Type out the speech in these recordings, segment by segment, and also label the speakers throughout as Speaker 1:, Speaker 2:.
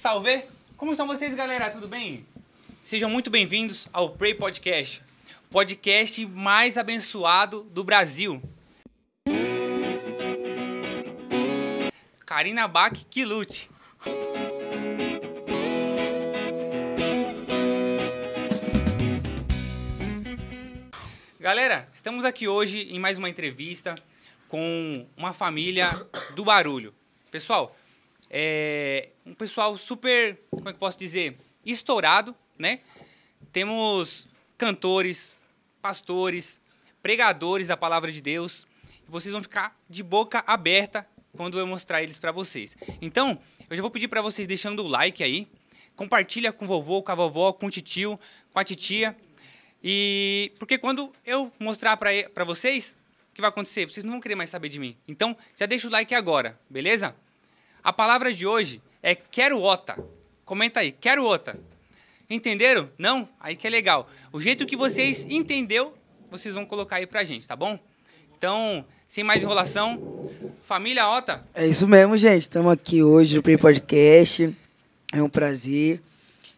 Speaker 1: Salve! Como estão vocês, galera? Tudo bem? Sejam muito bem-vindos ao Pray Podcast, podcast mais abençoado do Brasil. Karina Bach, que lute! Galera, estamos aqui hoje em mais uma entrevista com uma família do barulho. Pessoal, é, um pessoal super, como é que posso dizer? Estourado, né? Temos cantores, pastores, pregadores da palavra de Deus. Vocês vão ficar de boca aberta quando eu mostrar eles para vocês. Então, eu já vou pedir para vocês deixando o like aí. Compartilha com o vovô, com a vovó, com o titio, com a titia. E porque quando eu mostrar para vocês, o que vai acontecer? Vocês não vão querer mais saber de mim. Então, já deixa o like agora, beleza? A palavra de hoje é quero ota. Comenta aí, quero ota. Entenderam? Não? Aí que é legal. O jeito que vocês entendeu, vocês vão colocar aí pra gente, tá bom? Então, sem mais enrolação, família Ota.
Speaker 2: É isso mesmo, gente. Estamos aqui hoje no Play Podcast. É um prazer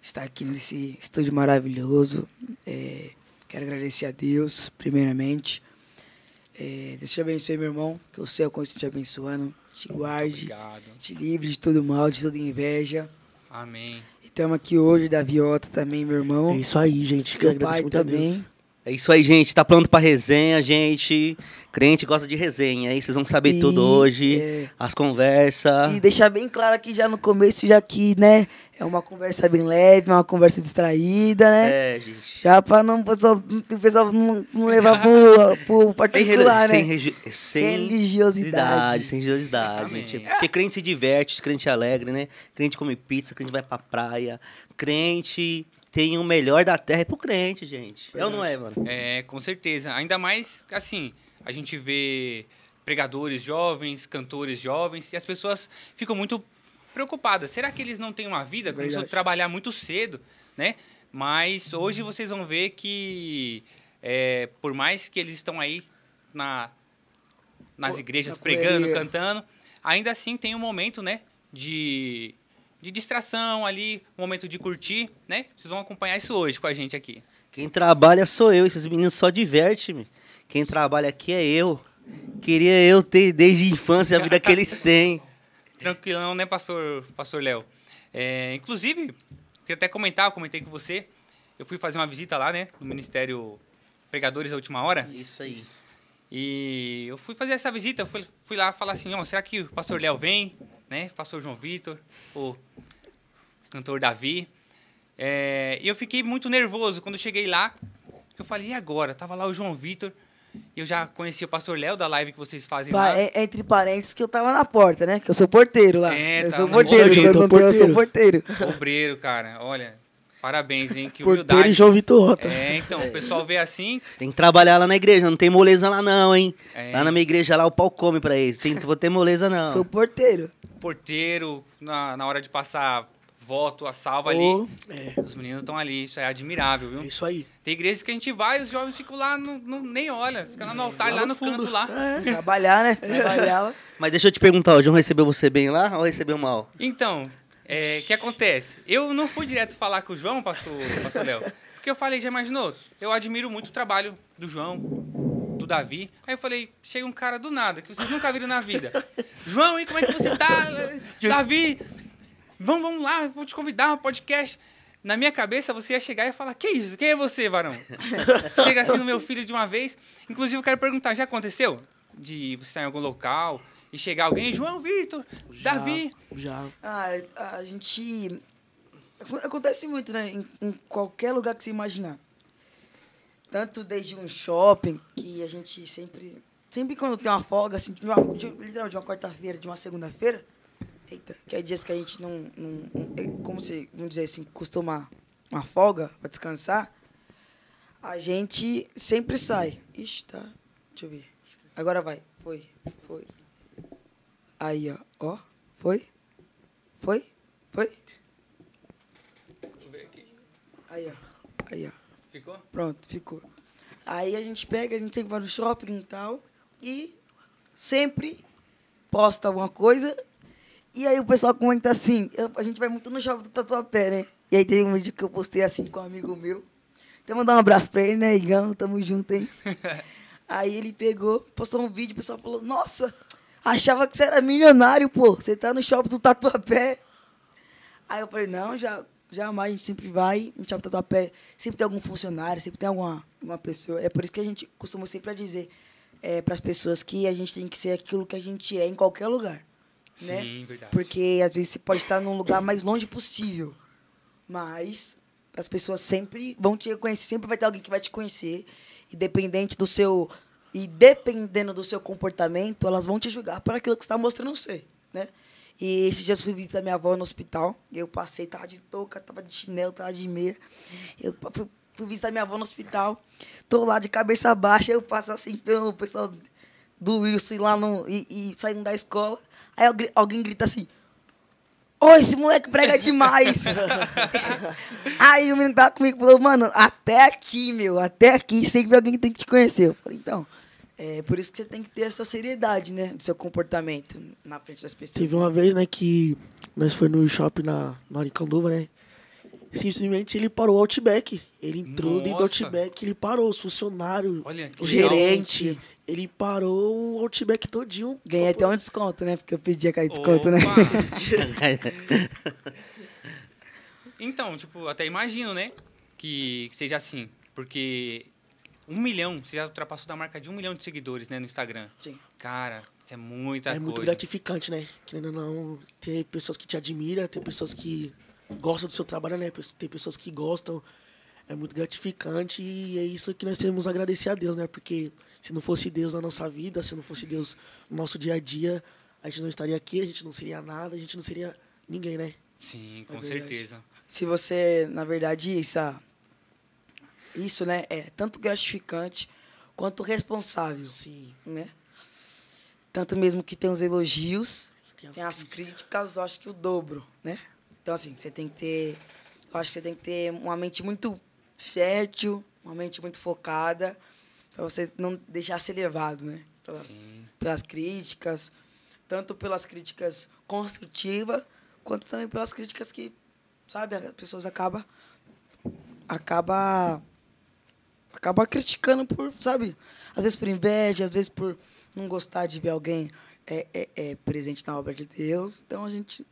Speaker 2: estar aqui nesse estúdio maravilhoso. É, quero agradecer a Deus, primeiramente. É, Deus te abençoe, meu irmão. Que o céu continue te abençoando te guarde, te livre de todo mal, de toda inveja. Amém. E estamos aqui hoje, Daviota também, meu irmão. É isso aí, gente. Que
Speaker 3: Meu pai também.
Speaker 4: É isso aí, gente. Tá pronto pra resenha, gente. Crente gosta de resenha, aí vocês vão saber e, tudo hoje, é. as conversas. E
Speaker 2: deixar bem claro aqui já no começo, já que, né, é uma conversa bem leve, uma conversa distraída, né? É, gente. Já pra não, pessoal, o pessoal não, não levar pro, pro particular, sem, né?
Speaker 4: Sem, sem religiosidade. Sem religiosidade, Amém. gente. Porque crente se diverte, crente é alegre, né? Crente come pizza, crente vai pra praia, crente tem o melhor da terra é pro crente, gente. É ou não é,
Speaker 1: mano? É, com certeza. Ainda mais, assim, a gente vê pregadores jovens, cantores jovens, e as pessoas ficam muito preocupadas. Será que eles não têm uma vida? Começou a trabalhar muito cedo, né? Mas hoje vocês vão ver que, é, por mais que eles estão aí na, nas igrejas na pregando, cantando, ainda assim tem um momento, né? De de distração ali, um momento de curtir, né? Vocês vão acompanhar isso hoje com a gente aqui.
Speaker 4: Quem trabalha sou eu, esses meninos só divertem-me. Quem trabalha aqui é eu. Queria eu ter desde a infância a vida que eles têm.
Speaker 1: Tranquilão, né, pastor, pastor Léo? É, inclusive, queria até comentar, eu comentei com você, eu fui fazer uma visita lá, né, no Ministério Pregadores da Última Hora. Isso aí. E eu fui fazer essa visita, fui, fui lá falar assim, ó, será que o pastor Léo vem? né? Pastor João Vitor, o cantor Davi. É, eu fiquei muito nervoso quando cheguei lá. Eu falei, e agora? Tava lá o João Vitor. Eu já conheci o pastor Léo da live que vocês fazem pa lá. É,
Speaker 2: é entre parênteses, que eu tava na porta, né? Que eu sou porteiro
Speaker 1: lá.
Speaker 4: É, eu tá, sou porteiro, eu, porteiro. eu sou porteiro.
Speaker 1: Obreiro, cara. Olha, Parabéns, hein? Que humildade. Porteiro e João Vitor Rota. É, então, o pessoal vê assim... Tem que trabalhar
Speaker 4: lá na igreja, não tem moleza lá não, hein? É. Lá na minha igreja, lá o pau come pra eles. Tem, vou ter moleza não. Sou
Speaker 1: porteiro. Porteiro, na, na hora de passar voto, a salva oh, ali. É. Os meninos estão ali, isso é admirável, viu? É isso aí. Tem igrejas que a gente vai, os jovens ficam lá, não, nem olha, ficam lá no altar, lá, lá, no, fundo. canto lá. Ah, é? trabalhar, né? É. Trabalhar lá.
Speaker 4: Mas deixa eu te perguntar, o João recebeu você bem lá ou recebeu mal?
Speaker 1: Então, é, que acontece? Eu não fui direto falar com o João, pastor, pastor Léo, porque eu falei, já imaginou? Eu admiro muito o trabalho do João, do Davi. Aí eu falei, chega um cara do nada, que vocês nunca viram na vida. João, e como é que você tá? Davi, vamos, vamos lá, vou te convidar um podcast. Na minha cabeça, você ia chegar e falar, que isso? Quem é você, varão? chega assim no meu filho de uma vez. Inclusive, eu quero perguntar, já aconteceu? De você estar em algum local e chegar alguém, João Vitor, já, Davi. Já.
Speaker 2: Ah, a gente. Acontece muito, né? Em, em, qualquer lugar que você imaginar. Tanto desde um shopping, que a gente sempre. Sempre quando tem uma folga, assim, de uma, de, uma quarta-feira, de uma segunda-feira. Eita, que é dias que a gente não. não é como se, vamos dizer assim, costuma uma folga para descansar. A gente sempre sai. Ixi, tá. Deixa eu ver. Agora vai. Foi, foi. Aí, ó. ó. Foi? Foi? Foi? ver aqui. Aí, ó. Aí, ó. Ficou? Pronto, ficou. Aí a gente pega, a gente tem que ir no shopping e tal. E sempre posta alguma coisa. E aí o pessoal comenta assim, eu, a gente vai muito no shopping do Tatuapé, né? E aí teve um vídeo que eu postei assim com um amigo meu. Então mandar um abraço pra ele, né, Igão? Tamo junto, hein? aí ele pegou, postou um vídeo, o pessoal falou, nossa, Achava que você era milionário, pô. Você tá no shopping do Tatuapé. Aí eu falei, não, já, jamais. A gente sempre vai no shopping do Tatuapé. Sempre tem algum funcionário, sempre tem alguma uma pessoa. É por isso que a gente costuma sempre dizer é, para as pessoas que a gente tem que ser aquilo que a gente é em qualquer lugar. Sim, né? verdade. Porque às vezes você pode estar num lugar mais longe possível. Mas as pessoas sempre vão te reconhecer, sempre vai ter alguém que vai te conhecer, independente do seu e dependendo do seu comportamento, elas vão te julgar por aquilo que você está mostrando ser, né? E esse dia eu fui visitar minha avó no hospital. Eu passei, tava de touca, tava de chinelo, tava de meia. Eu fui, fui visitar minha avó no hospital. Tô lá de cabeça baixa, eu passo assim pelo pessoal do Wilson lá no, e, e saindo da escola. Aí alguém grita assim: Ô, esse moleque prega demais! Aí o menino que tava comigo falou: Mano, até aqui, meu, até aqui, sempre alguém tem que te conhecer. Eu falei: Então, é por isso que você tem que ter essa seriedade, né? Do seu comportamento na frente das pessoas. Teve uma vez, né,
Speaker 3: que nós foi no shopping na, na Aricanduva, né?
Speaker 2: Simplesmente ele parou o Outback. Ele entrou Nossa. dentro do Outback,
Speaker 3: ele parou O funcionário, Olha, o gerente. Legal.
Speaker 2: Ele parou o Outback todinho. Ganhei até um desconto, né? Porque eu pedi aquele desconto, Opa. né?
Speaker 1: então, tipo, até imagino, né? Que, que seja assim. Porque um milhão, você já ultrapassou da marca de um milhão de seguidores, né, no Instagram. Sim. Cara, isso é muita é coisa. É muito
Speaker 3: gratificante, né? Querendo ou não, ter pessoas que te admiram, ter pessoas que gostam do seu trabalho, né? Ter pessoas que gostam. É muito gratificante e é isso que nós temos a agradecer a Deus, né? Porque se não fosse Deus na nossa vida, se não fosse Deus no nosso dia a dia, a gente não estaria aqui, a gente não seria nada,
Speaker 2: a gente não seria ninguém, né?
Speaker 5: Sim, é com é certeza.
Speaker 2: Se você, na verdade, essa isso, né, é tanto gratificante quanto responsável. Sim. Né? Tanto mesmo que tem os elogios, tem, tem as críticas, eu acho que o dobro, né? Então, assim, você tem que ter... Eu acho que você tem que ter uma mente muito fértil, uma mente muito focada, para você não deixar ser levado, né? Pelas, Sim. pelas críticas, tanto pelas críticas construtivas, quanto também pelas críticas que, sabe, as pessoas acabam acaba acabar criticando por, sabe? Às vezes por inveja, às vezes por não gostar de ver alguém é, é, é presente na obra de Deus. Então a gente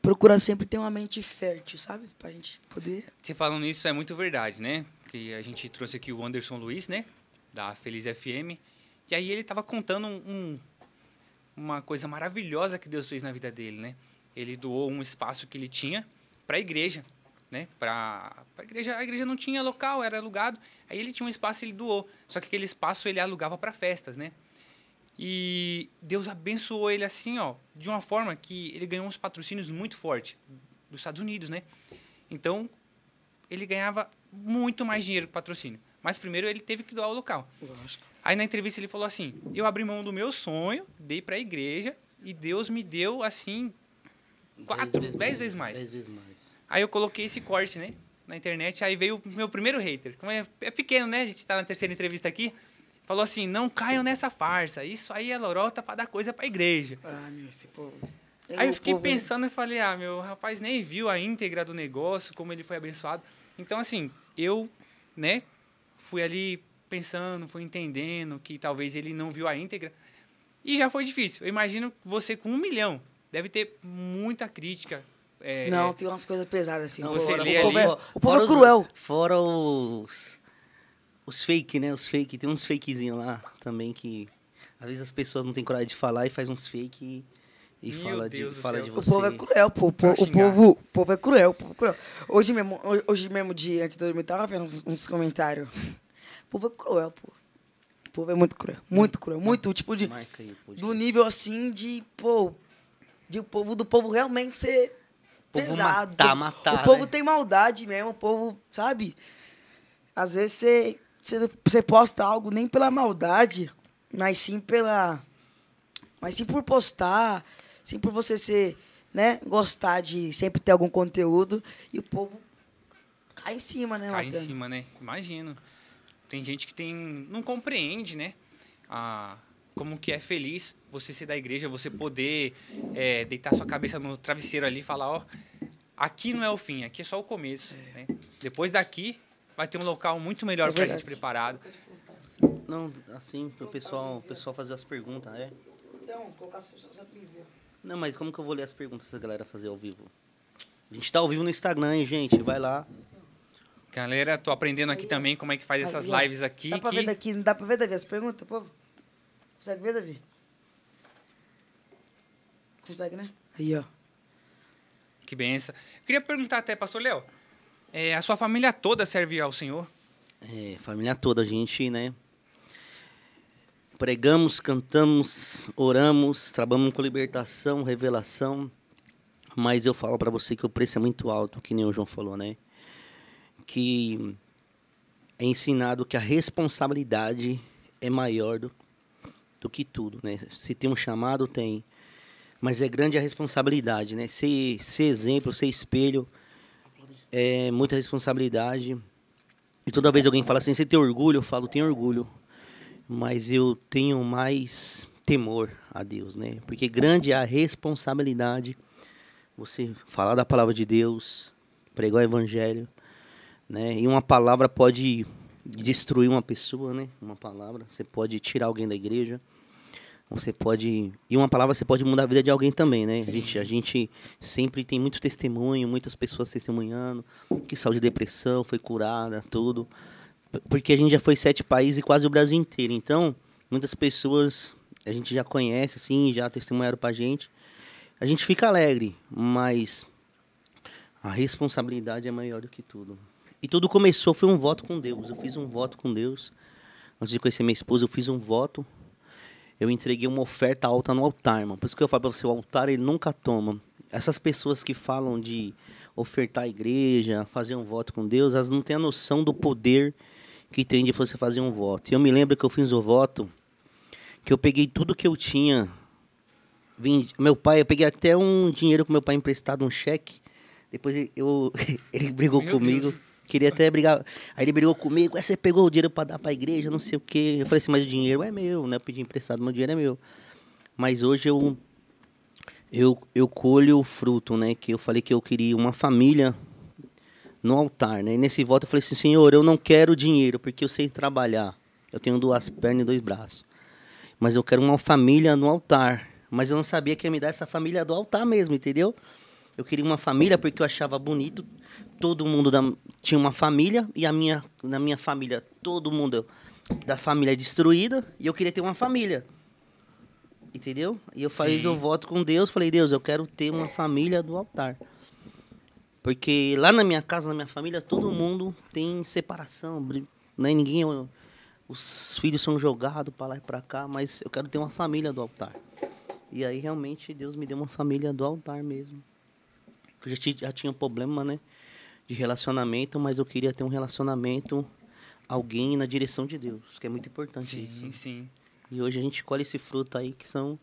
Speaker 2: procura sempre ter uma mente fértil, sabe? Pra gente poder.
Speaker 1: Você falando isso é muito verdade, né? Porque a gente trouxe aqui o Anderson Luiz, né? Da Feliz FM. E aí ele estava contando um, uma coisa maravilhosa que Deus fez na vida dele, né? Ele doou um espaço que ele tinha para a igreja né? Pra, pra igreja, a igreja não tinha local, era alugado. Aí ele tinha um espaço, ele doou. Só que aquele espaço ele alugava para festas, né? E Deus abençoou ele assim, ó, de uma forma que ele ganhou uns patrocínios muito fortes dos Estados Unidos, né? Então, ele ganhava muito mais dinheiro que patrocínio. Mas primeiro ele teve que doar o local. Lógico. Aí na entrevista ele falou assim: "Eu abri mão do meu sonho, dei para a igreja e Deus me deu assim quatro, dez, dez, vezes, mais. Dez vezes mais. Aí eu coloquei esse corte, né? Na internet. Aí veio o meu primeiro hater. Como é, é pequeno, né? A gente tá na terceira entrevista aqui. Falou assim: não caiam nessa farsa. Isso aí é lorota pra dar coisa pra igreja. Ah, meu, esse povo. É aí eu fiquei povo... Né? pensando e falei: ah, meu, rapaz nem viu a íntegra do negócio, como ele foi abençoado. Então, assim, eu, né? Fui ali pensando, fui entendendo que talvez ele não viu a íntegra. E já foi difícil. Eu imagino você com um milhão. Deve ter muita crítica, é, é, não, tem umas coisas pesadas assim. Não, o, povo, ali, é, o povo é cruel. Os,
Speaker 4: fora os. Os fake, né? Os fake. Tem uns fakezinhos lá também que. Às vezes as pessoas não têm coragem de falar e faz uns fake e, e fala, de, fala de você. O povo é cruel, pô. O,
Speaker 2: povo, o povo, o povo é cruel, o povo é cruel. Hoje mesmo, hoje mesmo de antes de dormir, tava vendo uns, uns comentários. O povo é cruel, pô. O povo é muito cruel. Muito cruel. Muito, tipo, de. do nível assim de, pô. De o povo do povo realmente ser
Speaker 4: povo pesado. matar, matar. O né? povo
Speaker 2: tem maldade mesmo, o povo, sabe? Às vezes você, você posta algo nem pela maldade, mas sim pela. Mas sim por postar, sim por você ser, né? Gostar de sempre ter algum conteúdo e o povo
Speaker 1: cai em cima, né, Cai em cima, né? Imagino. Tem gente que tem. não compreende, né? A, como que é feliz você ser da igreja, você poder é, deitar sua cabeça no travesseiro ali e falar, ó, aqui não é o fim, aqui é só o começo. É. Né? Depois daqui vai ter um local muito melhor é para a gente preparado.
Speaker 4: Não, assim, para o pessoal, pessoal fazer as perguntas, é?
Speaker 2: Então, colocar
Speaker 4: Não, mas como que eu vou ler as perguntas se a galera fazer ao vivo? A gente está ao vivo no Instagram, hein, gente? Vai lá.
Speaker 1: Galera, tô aprendendo aqui também como é que faz essas lives aqui. Dá pra que... ver
Speaker 4: daqui, não dá pra ver daqui as perguntas,
Speaker 1: povo? Consegue ver, Davi? Consegue, né? Aí, ó. Que benção. Queria perguntar até, pastor Léo, é, a sua família toda serve ao Senhor?
Speaker 4: É, família toda, a gente, né? Pregamos, cantamos, oramos, trabalhamos com libertação, revelação. Mas eu falo para você que o preço é muito alto, que nem o João falou, né? Que é ensinado que a responsabilidade é maior do do que tudo, né? Se tem um chamado, tem. Mas é grande a responsabilidade, né? Ser, ser exemplo, ser espelho, é muita responsabilidade. E toda vez alguém fala assim, você tem orgulho? Eu falo, tenho orgulho. Mas eu tenho mais temor a Deus, né? Porque grande é a responsabilidade você falar da palavra de Deus, pregar o evangelho, né? E uma palavra pode destruir uma pessoa, né? Uma palavra. Você pode tirar alguém da igreja. Você pode. E uma palavra você pode mudar a vida de alguém também, né? A gente, a gente, sempre tem muito testemunho, muitas pessoas testemunhando, que saiu de depressão, foi curada, tudo. Porque a gente já foi sete países e quase o Brasil inteiro. Então, muitas pessoas a gente já conhece, assim, já testemunharam pra gente. A gente fica alegre, mas a responsabilidade é maior do que tudo. E tudo começou, foi um voto com Deus. Eu fiz um voto com Deus. Antes de conhecer minha esposa, eu fiz um voto. Eu entreguei uma oferta alta no altar, irmão. Por isso que eu falo pra você, o altar ele nunca toma. Essas pessoas que falam de ofertar a igreja, fazer um voto com Deus, elas não têm a noção do poder que tem de você fazer um voto. E eu me lembro que eu fiz o voto, que eu peguei tudo que eu tinha. Vim, meu pai, eu peguei até um dinheiro que meu pai emprestado, um cheque. Depois eu, ele brigou meu comigo. Deus. Queria até brigar. Aí ele brigou comigo, você pegou o dinheiro para dar para a igreja, não sei o quê. Eu falei assim, mas o dinheiro é meu, né? Eu pedi emprestado, meu dinheiro é meu. Mas hoje eu eu, eu colho o fruto, né? Que eu falei que eu queria uma família no altar, né? E nesse voto eu falei assim, Senhor, eu não quero dinheiro, porque eu sei trabalhar. Eu tenho duas pernas e dois braços. Mas eu quero uma família no altar. Mas eu não sabia que ia me dar essa família do altar mesmo, entendeu? Eu queria uma família porque eu achava bonito. Todo mundo da, tinha uma família e a minha, na minha família todo mundo da família é destruída e eu queria ter uma família. Entendeu? E eu fiz o voto com Deus, falei: "Deus, eu quero ter uma família do altar". Porque lá na minha casa, na minha família, todo mundo tem separação, né? Ninguém os filhos são jogados para lá e para cá, mas eu quero ter uma família do altar. E aí realmente Deus me deu uma família do altar mesmo a gente já tinha um problema, né? De relacionamento, mas eu queria ter um relacionamento, alguém na direção de Deus, que é muito importante sim, isso. Sim, né. sim. E hoje a gente colhe esse fruto aí, que são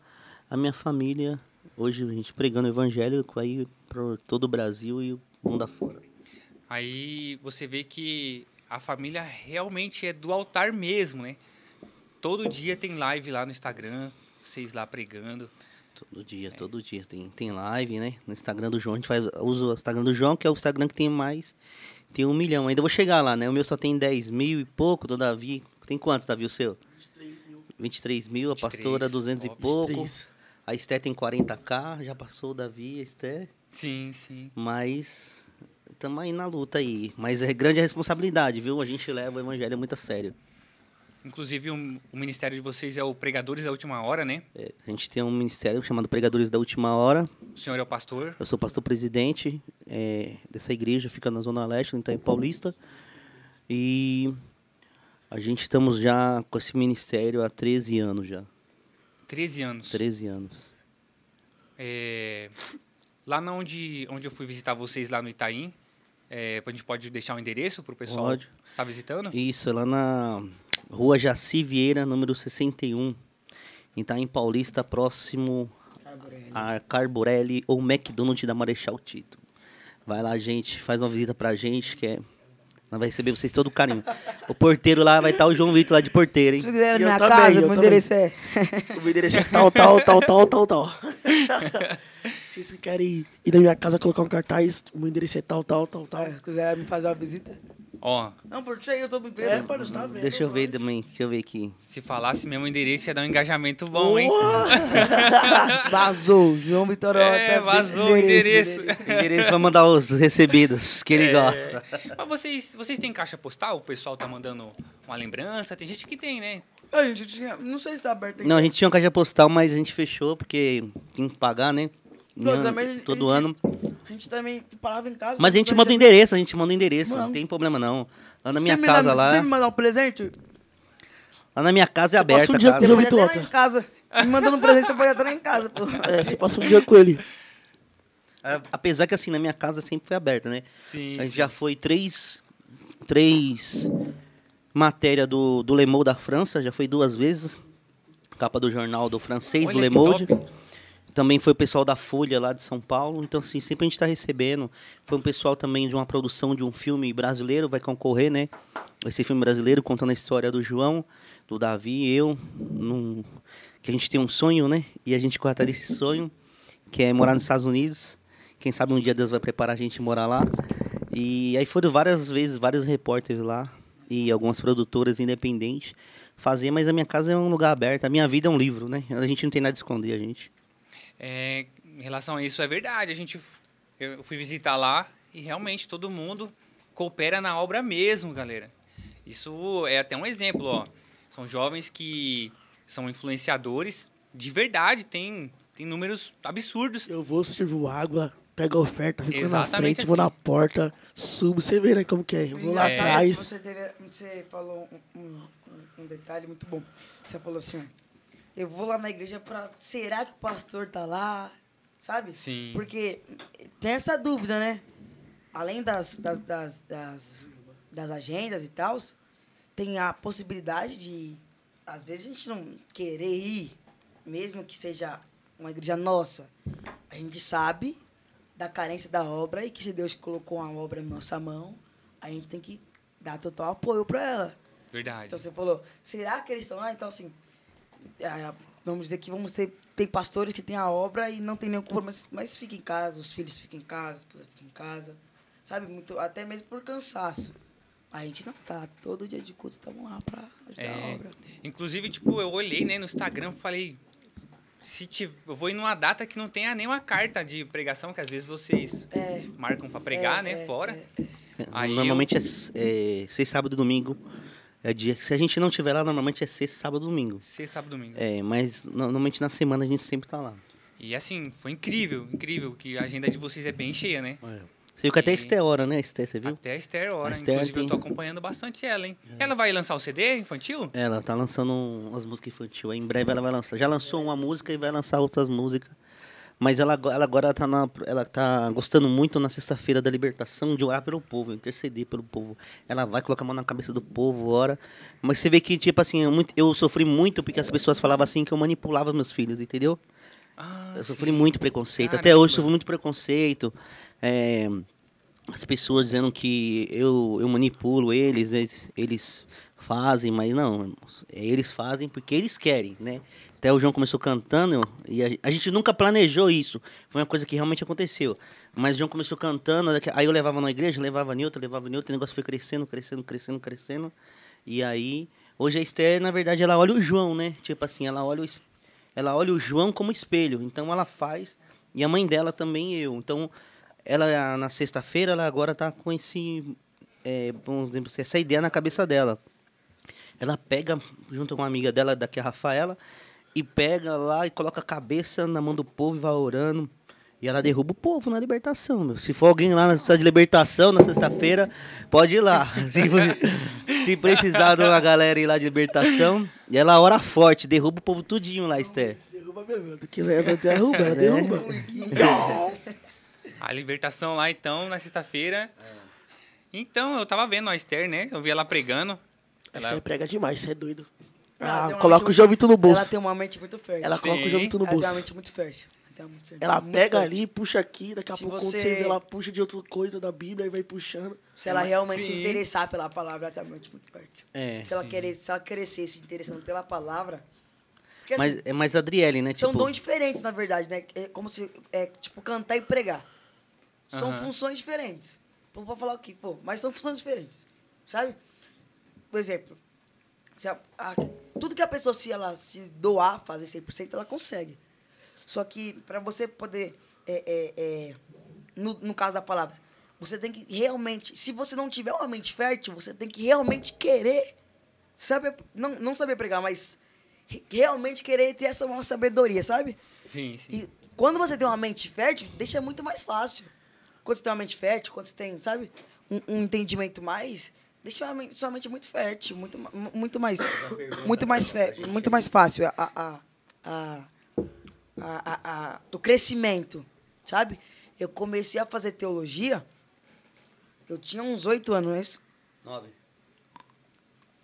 Speaker 4: a minha família. Hoje a gente pregando o evangelho aí para todo o Brasil e o mundo afora.
Speaker 1: Aí você vê que a família realmente é do altar mesmo, né? Todo dia tem live lá no Instagram, vocês lá pregando. Todo dia, é. todo dia. Tem, tem
Speaker 4: live, né? No Instagram do João, a gente faz, usa o Instagram do João, que é o Instagram que tem mais. Tem um milhão. Ainda vou chegar lá, né? O meu só tem 10 mil e pouco, do Davi. Tem quantos, Davi, o seu? 23 mil. 23 mil, a pastora 200 e pouco. 23. A Esté tem 40k, já passou o Davi, a Esté. Sim, sim. Mas estamos aí na luta aí. Mas é grande a responsabilidade, viu? A gente leva o evangelho muito a sério.
Speaker 1: Inclusive, um, o ministério de vocês é o Pregadores da Última Hora, né?
Speaker 4: É, a gente tem um ministério chamado Pregadores da Última Hora.
Speaker 1: O senhor é o pastor? Eu
Speaker 4: sou pastor presidente é, dessa igreja, fica na Zona Leste, em Itaim Paulista. E a gente estamos já com esse ministério há 13 anos já. 13 anos? 13 anos.
Speaker 1: É, lá na onde, onde eu fui visitar vocês, lá no Itaim, é, a gente pode deixar o um endereço para o pessoal pode. que está visitando?
Speaker 4: Isso, é lá na Rua Jaci Vieira, número 61, tá em Paulista, próximo Carburelli. a Carborelli ou McDonald's da Marechal Tito. Vai lá, gente, faz uma visita pra gente, que é nós vai receber vocês todo carinho. O porteiro lá vai estar tá o João Vitor lá de porteiro, hein? Se quiser na minha casa, meu endereço
Speaker 2: é.
Speaker 3: O meu endereço é tal, tal, tal, tal, tal, tal. Vocês querem ir na minha casa colocar um cartaz, o meu endereço é tal, tal, tal, tal. Se quiser me fazer uma visita. Ó. Não, por isso aí eu tô me É, para estar vendo.
Speaker 1: Deixa eu ver também, deixa eu ver aqui. Se falasse mesmo endereço, ia dar um engajamento bom, hein?
Speaker 4: vazou, João Vitor É,
Speaker 1: vazou o endereço. Endereço, pra vai mandar
Speaker 4: os recebidos, que ele é... gosta.
Speaker 1: Mas vocês, vocês têm caixa postal? O pessoal tá mandando uma lembrança? Tem gente que tem, né? A gente tinha. Não sei se tá aberto ainda. Não, a gente tinha
Speaker 4: uma caixa postal, mas a gente fechou porque tem que pagar, né? Não, também, todo a gente, ano.
Speaker 2: A gente também parava em casa. Mas a gente manda o endereço, a
Speaker 4: gente manda o endereço, não, não tem problema não. Lá na minha casa dá, lá. Se você me
Speaker 2: mandar um presente?
Speaker 4: Lá na minha casa é aberta. Passa um dia casa. Tá? com ele até
Speaker 2: em casa. Me mandando um presente, você pode entrar em casa, pô.
Speaker 4: É, você passa um dia com ele. É, apesar que assim, na minha casa sempre foi aberta, né? Sim. A gente já foi três. Três matéria do, do Le Monde da França, já foi duas vezes. Capa do jornal do francês, Olha do Le Monde. Top também foi o pessoal da Folha lá de São Paulo. Então, assim, sempre a gente está recebendo. Foi um pessoal também de uma produção de um filme brasileiro, vai concorrer, né? Esse filme brasileiro contando a história do João, do Davi e eu. Num... Que a gente tem um sonho, né? E a gente corta esse desse sonho, que é morar nos Estados Unidos. Quem sabe um dia Deus vai preparar a gente morar lá. E aí foram várias vezes, vários repórteres lá e algumas produtoras independentes fazer, mas a minha casa é um lugar aberto. A minha vida é um livro, né? A gente não tem nada a esconder, a gente.
Speaker 1: É, em relação a isso, é verdade. A gente, eu fui visitar lá e realmente todo mundo coopera na obra mesmo, galera. Isso é até um exemplo, ó. São jovens que são influenciadores de verdade, tem, tem números absurdos. Eu vou,
Speaker 3: sirvo água, pego a oferta, fico Exatamente na frente, assim. vou na porta, subo, você vê né, como que é. Eu vou lá é. atrás.
Speaker 2: Você, você falou um, um, um detalhe muito bom. Você falou assim, eu vou lá na igreja pra. Será que o pastor tá lá? Sabe? Sim. Porque tem essa dúvida, né? Além das, das, das, das, das agendas e tal, tem a possibilidade de. Às vezes a gente não querer ir, mesmo que seja uma igreja nossa. A gente sabe da carência da obra e que se Deus colocou uma obra na nossa mão, a gente tem que dar total apoio para ela.
Speaker 1: Verdade. Então você
Speaker 2: falou, será que eles estão lá? Então, assim, é, vamos dizer que vamos ter, tem pastores que têm a obra e não tem nenhum compromisso, mas, mas fica em casa, os filhos ficam em casa, a esposa fica em casa, sabe? Muito, até mesmo por cansaço. A gente não tá, todo dia de culto estamos lá para ajudar é, a obra.
Speaker 1: Inclusive, tipo, eu olhei né, no Instagram e falei, se tiver, eu vou ir numa data que não tenha nenhuma carta de pregação, que às vezes vocês é, marcam para pregar, é, né, é, fora. É,
Speaker 4: Aí Normalmente eu... é, é sexta, sábado e domingo é dia que se a gente não tiver lá, normalmente é sexta, sábado, domingo. Sexta, sábado, domingo. É, mas normalmente na semana a gente sempre tá lá.
Speaker 1: E assim, foi incrível, incrível, que a agenda de vocês é bem cheia, né? É. Você
Speaker 4: viu que até a Esther hora, né, Esther, você viu? Até a
Speaker 1: Esther hora, a Esther inclusive tem... eu tô acompanhando bastante ela, hein? É. Ela vai lançar o CD infantil?
Speaker 4: Ela tá lançando umas músicas infantil, em breve ela vai lançar. Já lançou uma é. música e vai lançar outras músicas. Mas ela, ela agora está ela tá gostando muito na sexta-feira da libertação de orar pelo povo, interceder pelo povo. Ela vai colocar a mão na cabeça do povo, ora. Mas você vê que, tipo assim, eu, é muito, eu sofri muito porque as pessoas falavam assim que eu manipulava meus filhos, entendeu? Ah, eu sofri sim. muito preconceito. Caramba. Até hoje sofro muito preconceito. É, as pessoas dizendo que eu, eu manipulo eles, eles, eles fazem, mas não, é, eles fazem porque eles querem, né? Até o João começou cantando e a, a, gente nunca planejou isso. Foi uma coisa que realmente aconteceu. Mas o João começou cantando, aí eu levava na igreja, levava Newton, levava Newton, o negócio foi crescendo, crescendo, crescendo, crescendo. E aí, hoje a Esther, na verdade, ela olha o João, né? Tipo assim, ela olha o, ela olha o João como espelho. Então ela faz, e a mãe dela também eu. Então, ela na sexta-feira, ela agora está com esse, é, vamos dizer, essa ideia na cabeça dela ela pega junto com uma amiga dela, daqui a Rafaela, e pega lá e coloca a cabeça na mão do povo e vai orando. E ela derruba o povo na libertação, meu. Se for alguém lá na cidade de libertação, na sexta-feira, pode ir lá. Se, se precisar de uma galera ir lá de libertação, e ela ora forte, derruba o povo tudinho lá, Esther. Derruba
Speaker 1: mesmo, que
Speaker 3: leva, derruba, é. derruba.
Speaker 1: a libertação lá, então, na sexta-feira. Então, eu tava vendo a Esther, né? Eu vi ela pregando. A ela... Esther prega demais, você é doido. Ah, coloca o jovito no bolso. Ela
Speaker 2: tem uma mente muito fértil. Ela coloca o jovito no bolso. Ela tem uma mente muito fértil. Ela, pega ali, puxa aqui, daqui a pouco você... você vê, ela puxa de outra coisa da Bíblia e vai puxando. Se ela realmente se interessar pela palavra, ela tem uma mente muito fértil.
Speaker 4: É, se, ela querer,
Speaker 2: se ela crescer se interessando pela palavra, porque, mas, assim, é
Speaker 4: mais Adriele, né? São tipo... dons
Speaker 2: diferentes, na verdade, né? É como se, é, tipo, cantar e pregar. São funções diferentes. vou falar o que pô mas são funções diferentes, sabe? Por exemplo, se a, a, tudo que a pessoa, se ela se doar, fazer 100%, ela consegue. Só que para você poder. É, é, é, no, no caso da palavra, você tem que realmente. Se você não tiver uma mente fértil, você tem que realmente querer. Saber, não, não saber pregar, mas realmente querer ter essa sabedoria, sabe?
Speaker 5: Sim, sim. E
Speaker 2: quando você tem uma mente fértil, deixa muito mais fácil. Quando você tem uma mente fértil, quando você tem, sabe, um, um entendimento mais, deixa sua mente é muito fértil, muito, muito mais, muito mais, fértil, muito mais fácil a, a, a, a, o crescimento, sabe? Eu comecei a fazer teologia, eu tinha uns oito anos, não é isso? Nove.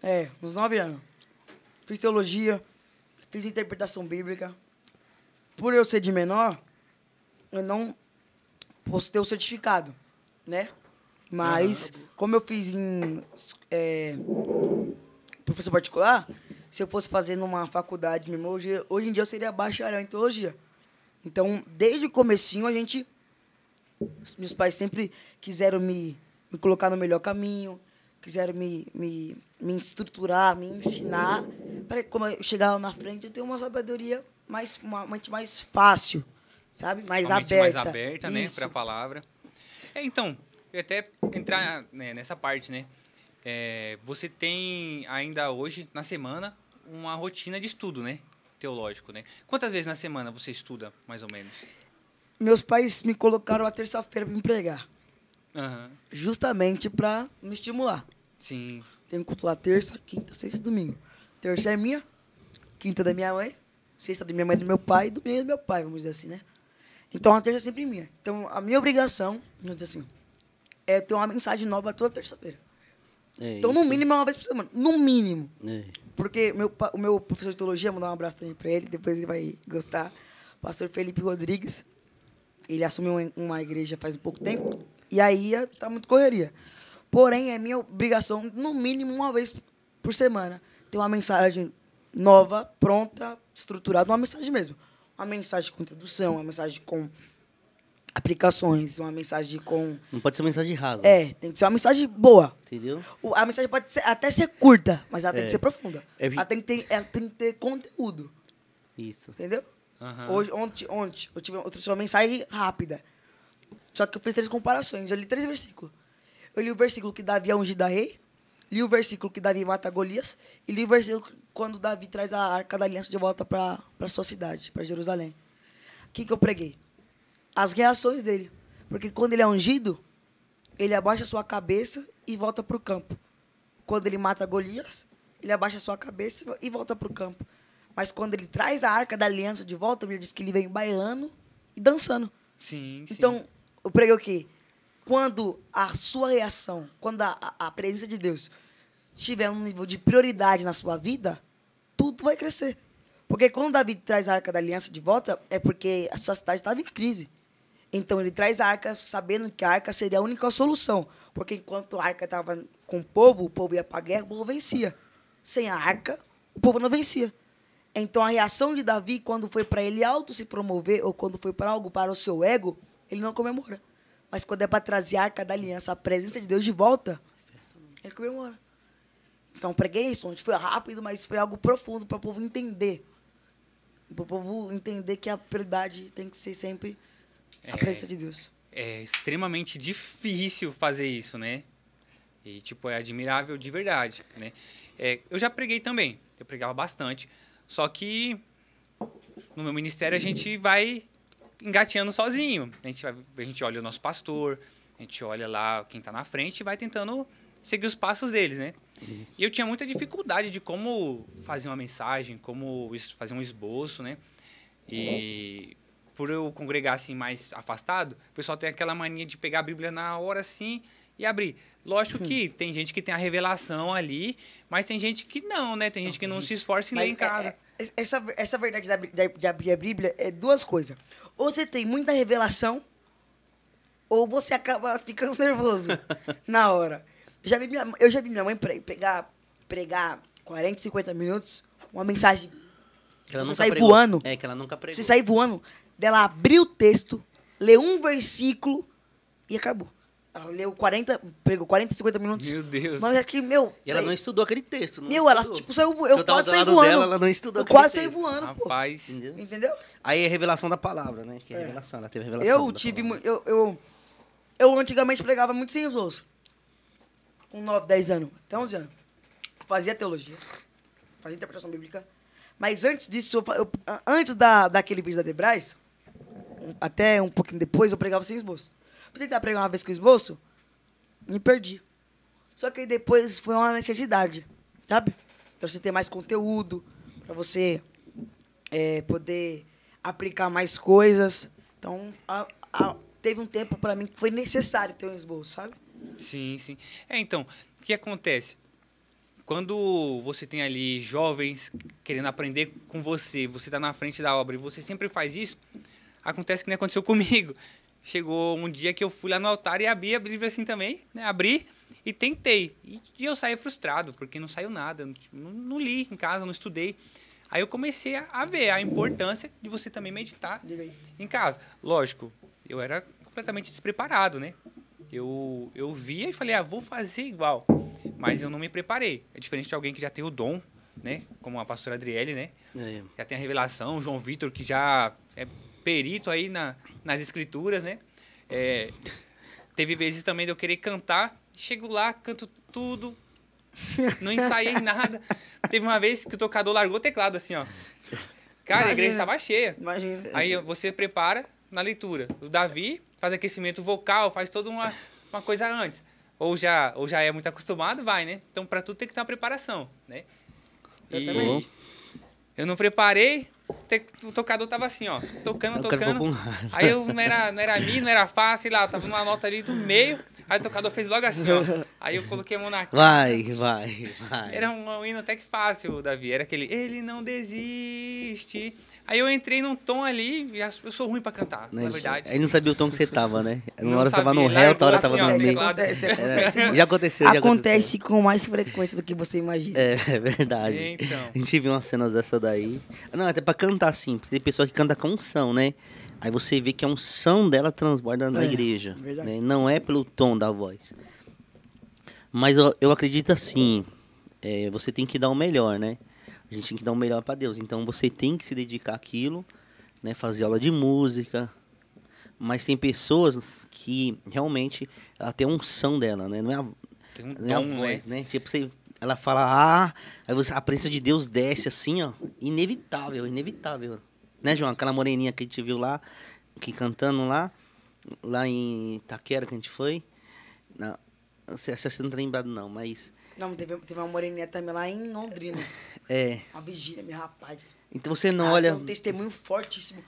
Speaker 2: É, uns nove anos. Fiz teologia, fiz interpretação bíblica. Por eu ser de menor, eu não postei o certificado, né? Mas, uhum. como eu fiz em é, professor particular, se eu fosse fazer numa faculdade mesmo, hoje, hoje em dia eu seria bacharel em teologia. Então, desde o comecinho, a gente... Meus pais sempre quiseram me, me colocar no melhor caminho, quiseram me, me, me estruturar, me ensinar, para quando eu chegar na frente, eu ter uma
Speaker 1: sabedoria mais, uma mente mais fácil, sabe? Mais uma aberta. mais aberta, né, Isso. né, para a palavra. É, então, eu até entrar né, nessa parte, né? É, você tem ainda hoje, na semana, uma rotina de estudo, né? Teológico, né? Quantas vezes na semana você estuda, mais ou menos?
Speaker 2: Meus pais me colocaram a terça-feira para empregar. Uhum. Justamente para me estimular. Sim. Tenho culto lá terça, quinta, sexta e domingo. Terça é minha, quinta é da minha mãe, sexta é da minha mãe e do meu pai, domingo é do meu pai, vamos dizer assim, né? Então a terça é sempre minha. Então a minha obrigação, vamos dizer assim, é ter uma mensagem nova toda terça-feira.
Speaker 4: É então, isso. no mínimo,
Speaker 2: é uma vez por semana. No mínimo. É. Porque meu, o meu professor de teologia, mandar um abraço também para ele, depois ele vai gostar. Pastor Felipe Rodrigues. Ele assumiu uma igreja faz um pouco tempo. E aí é, tá muito correria. Porém, é minha obrigação, no mínimo, uma vez por semana, ter uma mensagem nova, pronta, estruturada, uma mensagem mesmo. Uma mensagem com introdução, uma mensagem com aplicações, uma mensagem com.
Speaker 4: Não pode ser uma mensagem rasa. É,
Speaker 2: tem que ser uma mensagem boa. Entendeu? a mensagem pode ser, até ser curta, mas ela é. tem que ser profunda. É vi... ela, tem que ter, ela tem que ter conteúdo. Isso. Entendeu? Uhum. Hoje, ontem, ontem, eu tive, eu trouxe uma mensagem rápida. Só que eu fiz três comparações. Eu li três versículos. Eu li o versículo que Davi é ungido a rei, li o versículo que Davi mata Golias, e li o versículo quando Davi traz a arca da aliança de volta para sua cidade, para Jerusalém. O que, que eu preguei? as reações dele. Porque quando ele é ungido, ele abaixa sua cabeça e volta para o campo. Quando ele mata Golias, ele abaixa sua cabeça e volta para o campo. Mas quando ele traz a arca da aliança de volta, ele diz que ele vem bailando e dançando. Sim, então, sim. eu preguei o quê? Quando a sua reação, quando a, a presença de Deus tiver um nível de prioridade na sua vida, tudo vai crescer. Porque quando Davi traz a arca da aliança de volta, é porque a sua cidade estava em crise. Então ele traz a arca sabendo que a arca seria a única solução. Porque enquanto a arca estava com o povo, o povo ia para a guerra, o povo vencia. Sem a arca, o povo não vencia. Então a reação de Davi, quando foi para ele alto se promover, ou quando foi para algo para o seu ego, ele não comemora. Mas quando é para trazer a arca da aliança, a presença de Deus de volta, ele comemora. Então preguei isso onde Foi rápido, mas foi algo profundo para o povo entender. Para o povo entender que a prioridade tem que ser sempre é, a presença de Deus.
Speaker 1: É extremamente difícil fazer isso, né? E, tipo, é admirável de verdade, né? É, eu já preguei também, eu pregava bastante, só que no meu ministério a gente vai engateando sozinho. A gente, vai, a gente olha o nosso pastor, a gente olha lá quem está na frente e vai tentando seguir os passos deles, né? E eu tinha muita dificuldade de como fazer uma mensagem, como fazer um esboço, né? E por eu congregar assim mais afastado, o pessoal tem aquela mania de pegar a Bíblia na hora assim e abrir. Lógico que hum. tem gente que tem a revelação ali, mas tem gente que não, né? Tem gente que não se esforça em mas ler em casa.
Speaker 2: É, é, essa, essa verdade de abrir a Bíblia é duas coisas. Ou você tem muita revelação, ou você acaba ficando nervoso na hora. Já vi minha, eu já vi minha mãe pregar, pregar 40, 50 minutos, uma mensagem. Que ela você nunca voando. É, que ela
Speaker 4: nunca pregou. Você sai
Speaker 2: voando dela abrir o texto, ler um versículo e acabou. Ela leu 40, pegou 40, 50 minutos. Meu Deus. Mas é que, meu.
Speaker 4: E ela não estudou aquele texto, não né? Meu, ela, tipo,
Speaker 2: saiu. Eu, eu quase saí voando. Dela, ela não estudou eu quase saí voando, Rapaz. pô.
Speaker 4: Rapaz. Entendeu? Entendeu? Aí é revelação da palavra, né? Que é, é. revelação, ela teve revelação. Eu tive. Eu,
Speaker 2: eu, eu antigamente pregava muito sem os ossos. Com 9, 10 anos, até 11 anos. Fazia teologia, fazia interpretação bíblica. Mas antes disso, eu, antes da, daquele vídeo da Debrais, até um pouquinho depois eu pregava sem esboço. Fui tentar pregar uma vez com esboço, me perdi. Só que aí depois foi uma necessidade, sabe? Para você ter mais conteúdo, para você é, poder aplicar mais coisas. Então, a, a, teve um tempo para mim que foi necessário ter um esboço, sabe?
Speaker 1: Sim, sim. É, então, o que acontece? Quando você tem ali jovens querendo aprender com você, você está na frente da obra e você sempre faz isso, Acontece que nem aconteceu comigo. Chegou um dia que eu fui lá no altar e abri a Bíblia assim também, né? Abri e tentei. E, eu saí frustrado, porque não saiu nada. Tipo, não, não li em casa, não estudei. Aí eu comecei a, ver a importância de você também meditar em casa. Lógico, eu era completamente despreparado, né? Eu, eu via e falei, ah, vou fazer igual. Mas eu não me preparei. É diferente de alguém que já tem o dom, né? Como a pastora Adriele, né? É. Já tem a revelação, o João Vitor, que já é perito aí na, nas escrituras, né? É, teve vezes também de eu querer cantar, chego lá, canto tudo, não ensaiei nada. Teve uma vez que o tocador largou o teclado assim, ó. Cara, imagina, a igreja estava cheia. Imagina. Aí você prepara na leitura. O Davi faz aquecimento vocal, faz toda uma, uma coisa antes. Ou já, ou já é muito acostumado, vai, né? Então, para tudo tem que ter uma preparação, né? Eu, e... Uhum. eu não preparei, o tocador tava assim, ó, tocando, tocando. Aí eu não era, não era mi, não era fácil sei lá, tava numa nota ali do meio. Aí o tocador fez logo assim, ó. Aí eu coloquei a mão na cara.
Speaker 4: Vai, vai,
Speaker 1: vai. Era um, um hino até que fácil, Davi. Era aquele, ele não desiste. Aí eu entrei num tom ali, eu sou ruim pra cantar, não, na verdade. Aí
Speaker 4: não sabia o tom que você tava, né? Uma hora tava no ré, outra hora assim, tava no meio. É, acontece, acontece. É, já aconteceu, já acontece. Acontece com mais
Speaker 2: frequência do que você imagina.
Speaker 4: É, é verdade. Então. A gente viu umas cenas dessa daí. Não, até pra cantar, assim, porque tem pessoa que canta com som, né? Aí você vê que a é unção dela transborda na é, igreja. Né? Não é pelo tom da voz. Mas eu, eu acredito assim, é, você tem que dar o melhor, né? A gente tem que dar o um melhor para Deus. Então você tem que se dedicar àquilo, né? Fazer aula de música. Mas tem pessoas que realmente ela tem a unção dela, né? Não é a, tem um é dom, a voz, né? né? Tipo, você, ela fala, ah, aí você, a presença de Deus desce assim, ó. Inevitável, inevitável. Né, João? Aquela moreninha que a gente viu lá, que cantando lá, lá em Itaquera que a gente foi. Não, você, você não tá lembrado, não, mas
Speaker 2: não, teve, teve uma moreninha também lá em Londrina. É. Uma vigília, meu rapaz.
Speaker 4: Então você não ah, olha. Um
Speaker 2: testemunho fortíssimo.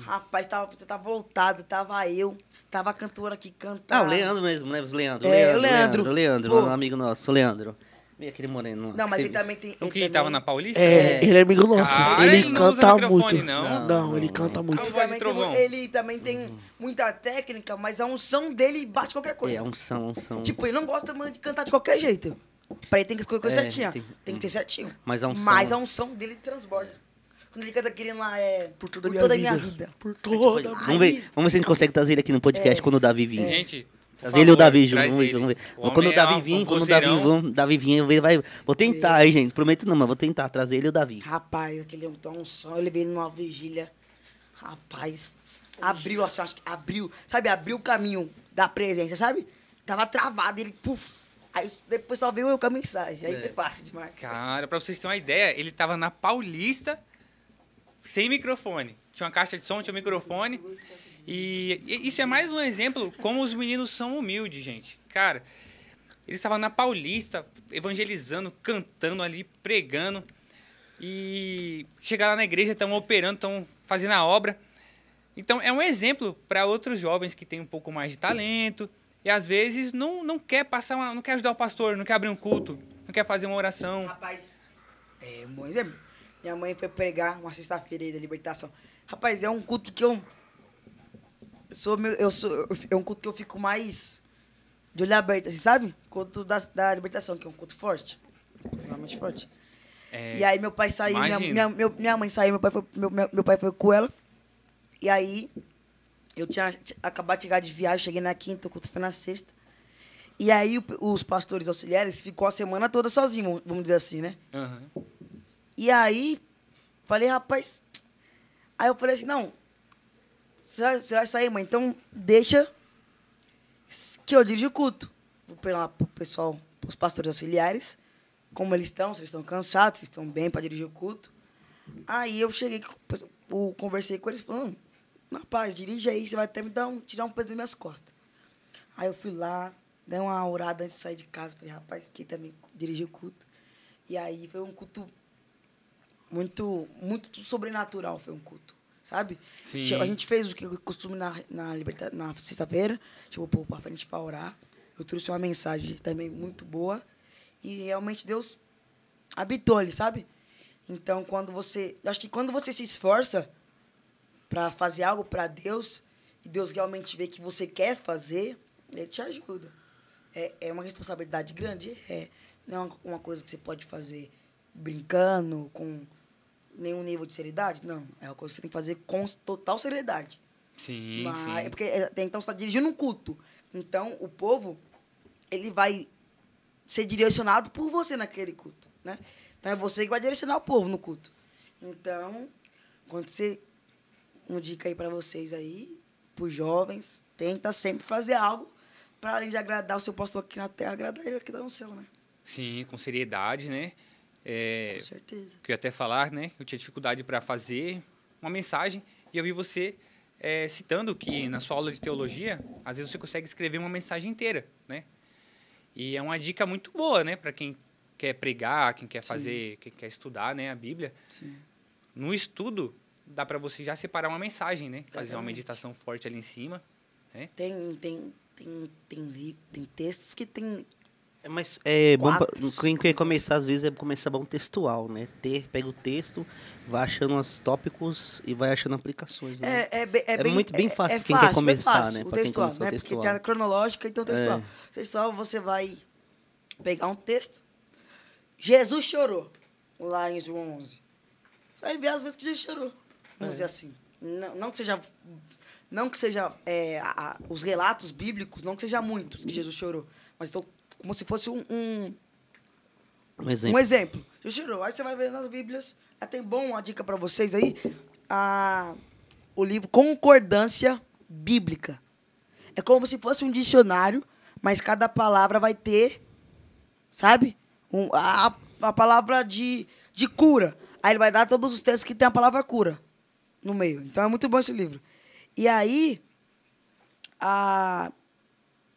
Speaker 2: Rapaz, tava, tava voltado, tava eu, tava a cantora aqui cantando. Ah, o
Speaker 4: Leandro mesmo, né? O Leandro. É, Leandro. Leandro, Leandro, Leandro um amigo nosso, o Leandro. E aquele moreno. Não, mas ele também tem. O que ele tava na Paulista? É, é. ele é amigo nosso. Cara, ele, ele canta
Speaker 1: muito. Não. Não, não,
Speaker 4: ele canta muito. Ele também, tem,
Speaker 2: ele também tem muita técnica, mas a unção dele bate qualquer coisa. É,
Speaker 4: unção, unção. Tipo,
Speaker 2: ele não gosta de cantar de qualquer jeito. Pra tem que escolher coisa é, é certinha. Tem, tem, que ter certinho. Mas a é unção. Mas a unção é dele transborda. Quando ele canta querendo lá, é. Por toda, por minha, toda vida. minha vida. Por tipo, toda tipo, minha vida. Vamos ver,
Speaker 4: vamos ver se a gente consegue trazer ele aqui no podcast é. quando o Davi vir. Gente. Trazer ele ou o Davi, junto, vamos ver, vamos ver. O quando o Davi vir, quando o Davi, vamos, Davi vir, eu vai. Vou tentar, aí, gente. Prometo não, mas vou tentar trazer ele e o Davi.
Speaker 2: Rapaz, aquele é um tão som, eu levei ele numa vigília. Rapaz, abriu assim, acho que abriu, sabe, abriu o caminho da presença, sabe? Tava travado, ele, puf, Aí depois só veio eu com a mensagem.
Speaker 1: Aí é. foi fácil demais. Cara, pra vocês terem uma ideia, ele tava na Paulista sem microfone. Tinha uma caixa de som, tinha um microfone. E isso é mais um exemplo como os meninos são humildes, gente. Cara, ele estava na Paulista, evangelizando, cantando ali, pregando. E chegaram lá na igreja, estão operando, estão fazendo a obra. Então é um exemplo para outros jovens que têm um pouco mais de talento, e às vezes não, não quer passar uma, não quer ajudar o pastor, não quer abrir um culto, não quer fazer uma oração.
Speaker 2: Rapaz, é um bom exemplo. Minha mãe foi pregar uma sexta-feira aí da libertação. Rapaz, é um culto que eu. sou, eu sou, é um culto que eu fico mais de olho aberto, assim, sabe? Culto da, da libertação, que é um culto forte. Realmente forte. É, e aí meu pai saiu, minha, minha, minha, minha, mãe saiu, meu pai, foi, meu, meu, meu pai foi com ela. E aí eu tinha, acabado de chegar de viagem, cheguei na quinta, o culto foi na sexta. E aí o, os pastores auxiliares ficou a semana toda sozinho, vamos dizer assim, né? Uhum. E aí, falei, rapaz. Aí eu falei assim, não. Você vai, sair, mãe, então deixa que eu dirijo o culto. Vou pegar pro pessoal, pros pastores auxiliares, como eles estão, se eles estão cansados, se estão bem para dirigir o culto. Aí eu cheguei, eu conversei com eles, falando, rapaz, dirige aí, você vai até me dar um, tirar um peso das minhas costas. Aí eu fui lá, dei uma orada antes de sair de casa, falei, rapaz, porque também dirigiu o culto. E aí foi um culto muito, muito sobrenatural, foi um culto, sabe? Sim. A gente fez o que costumo na, na, liberta, na sexta-feira, chegou o povo pra frente pra orar. Eu trouxe uma mensagem também muito boa. E realmente Deus habitou ali, sabe? Então, quando você. Acho que quando você se esforça, para fazer algo para Deus e Deus realmente vê que você quer fazer, ele te ajuda. É, é uma responsabilidade grande, é. Não é uma, coisa que você pode fazer brincando, com nenhum nível de seriedade, não. É uma coisa que você tem que fazer com total seriedade.
Speaker 5: Sim, Mas, sim.
Speaker 2: É porque até então você está dirigindo um culto. Então, o povo, ele vai ser direcionado por você naquele culto, né? Então, é você que vai direcionar o povo no culto. Então, quando você uma dica aí para vocês aí, para os jovens, tenta sempre fazer algo para além de agradar o seu pastor aqui na terra, agradar ele aqui tá no céu, né?
Speaker 1: Sim, com seriedade, né? É, com certeza. Que eu ia até falar, né? Eu tinha dificuldade para fazer uma mensagem e eu vi você é, citando que na sua aula de teologia, às vezes você consegue escrever uma mensagem inteira, né? E é uma dica muito boa, né? Para quem quer pregar, quem quer fazer, quem quer estudar, né? A Bíblia. Sim. No estudo, dá para você já separar uma mensagem, né? Fazer uma meditação forte ali em cima. Né? Tem, tem, tem, tem, tem textos que tem
Speaker 4: é, mas é Quatro, bom pra, quem quer começar, às vezes, é começar bom textual, né? Ter, pega o texto, vai achando os tópicos e vai achando aplicações. Né? É, é, é, é muito bem é, fácil é, quem fácil, quer é começar, fácil, né? O textual, né? Textual. Porque tem a
Speaker 2: cronológica, então textual. É. Textual, você vai pegar um texto. Jesus chorou lá em João 11. Você vai ver as vezes que Jesus chorou vamos é. dizer assim. Não, não que seja não que seja é, a, a, os relatos bíblicos, não que seja muitos que Jesus chorou, mas então como se fosse um um, um exemplo. Um exemplo. Jesus chorou. Aí você vai ver nas Bíblias. É, tem bom uma dica para vocês aí. A, o livro Concordância Bíblica. É como se fosse um dicionário, mas cada palavra vai ter, sabe? Um, a, a palavra de, de cura. Aí ele vai dar todos os textos que tem a palavra cura no meio. Então é muito bom esse livro. E aí, a,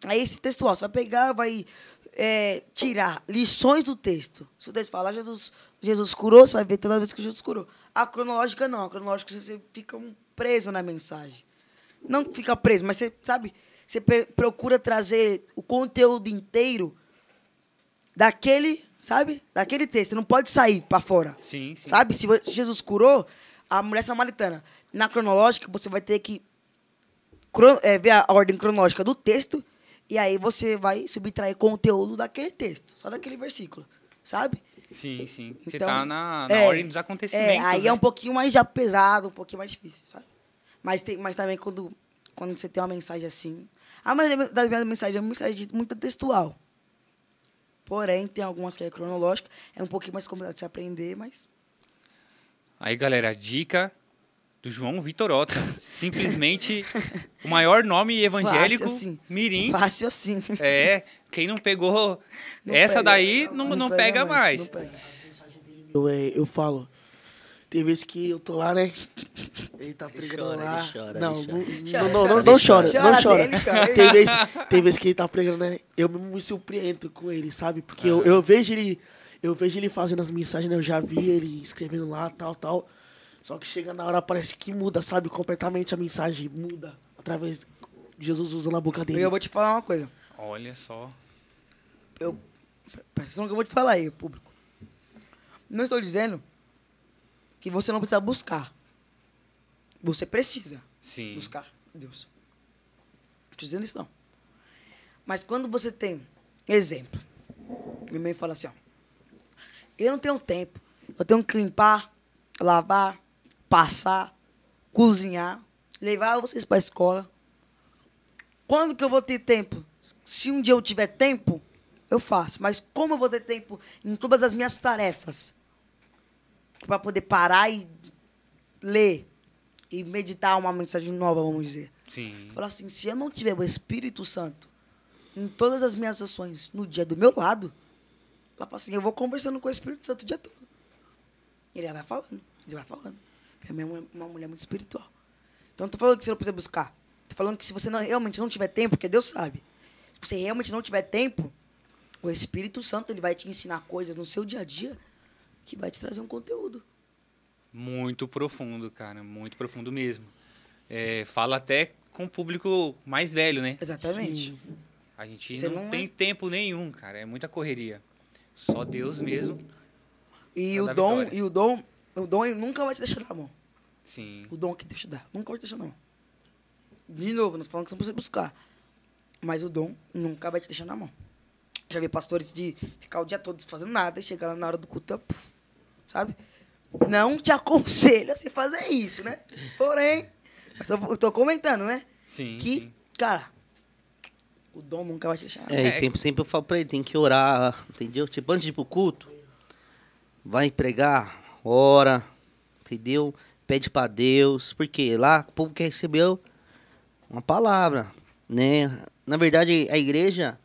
Speaker 2: aí esse textual, você vai pegar, vai é, tirar lições do texto. Se o texto falar, Jesus, Jesus curou, você vai ver todas as vezes que Jesus curou. A cronológica não, a cronológica você fica preso na mensagem. Não fica preso, mas você, sabe, você procura trazer o conteúdo inteiro daquele, sabe? Daquele texto, não pode sair para fora. Sim, sim. Sabe? Se Jesus curou, a Mulher Samaritana. Na cronológica, você vai ter que é, ver a ordem cronológica do texto e aí você vai subtrair conteúdo daquele texto, só daquele versículo, sabe?
Speaker 5: Sim, sim. Então, você tá na, na é, ordem dos acontecimentos. É, aí é né? é um
Speaker 2: pouquinho mais já pesado, um pouquinho mais difícil, sabe? Mas, tem, mas também quando, quando você tem uma mensagem assim. A maioria das minhas mensagens é uma mensagem muito textual. Porém, tem algumas que é cronológica, é um pouquinho mais complicado de se aprender, mas
Speaker 1: Aí, galera, dica do João Vitor Otta. Simplesmente o maior nome evangélico Fácil assim. mirim. Fácil assim. É, quem não pegou não essa pega, daí não, não, não pega, pega, mais. mais. Pega.
Speaker 3: Eu, é, eu falo, tem vezes que eu tô lá, né?
Speaker 1: Ele tá pregando lá. Ele chora, não, não, não, chora, não chora. Tem vezes tem vez que
Speaker 3: ele tá pregando, né? Eu me surpreendo com ele, sabe? Porque eu, eu vejo ele eu vejo ele fazendo as mensagens, né? eu já vi ele escrevendo lá, tal, tal. Só que chega na hora, parece que muda, sabe? Completamente a mensagem muda através de Jesus usando a boca dele. Eu vou te
Speaker 1: falar uma coisa. Olha só. Eu.
Speaker 2: Presta que eu vou te falar aí, público. Não estou dizendo que você não precisa buscar. Você precisa
Speaker 5: Sim. buscar
Speaker 2: Deus. Não estou dizendo isso, não. Mas quando você tem. Exemplo. Minha mãe fala assim, ó. Eu não tenho tempo. Eu tenho que limpar, lavar, passar, cozinhar, levar vocês para a escola. Quando que eu vou ter tempo? Se um dia eu tiver tempo, eu faço. Mas como eu vou ter tempo em todas as minhas tarefas? Para poder parar e ler e meditar uma mensagem nova, vamos dizer. Sim. Falar assim, se eu não tiver o Espírito Santo em todas as minhas ações, no dia do meu lado, ela fala assim, eu vou conversando com o Espírito Santo o dia todo. Ele vai falando, ele vai falando. Ela é uma mulher muito espiritual. Então não tô falando que você não precisa buscar. Tô falando que se você não, realmente não tiver tempo, porque Deus sabe. Se você realmente não tiver tempo, o Espírito Santo ele vai te ensinar coisas no seu dia a dia que vai te trazer um conteúdo.
Speaker 1: Muito profundo, cara. Muito profundo mesmo. É, fala até com o público mais velho, né? Exatamente. Sim. A gente você não, não é... tem tempo nenhum, cara. É muita correria. Só Deus mesmo. E o dom, vitória.
Speaker 2: e o dom, o dom ele nunca vai te deixar na mão. Sim. O dom que Deus te dá, nunca vai te deixar na mão. De novo, não falando que você precisa buscar. Mas o dom nunca vai te deixar na mão. Já vi pastores de ficar o dia todo fazendo nada e chegar lá na hora do culto, sabe? Não te aconselho a se fazer isso, né? Porém, eu eu tô comentando, né? Sim. Que, sim. cara, o dom nunca vai te deixar. É, é, sempre,
Speaker 4: sempre eu falo pra ele, tem que orar, entendeu? Tipo, antes de ir pro culto, vai pregar, ora, entendeu? Pede para Deus, porque lá o povo quer receber uma palavra, né? Na verdade, a igreja,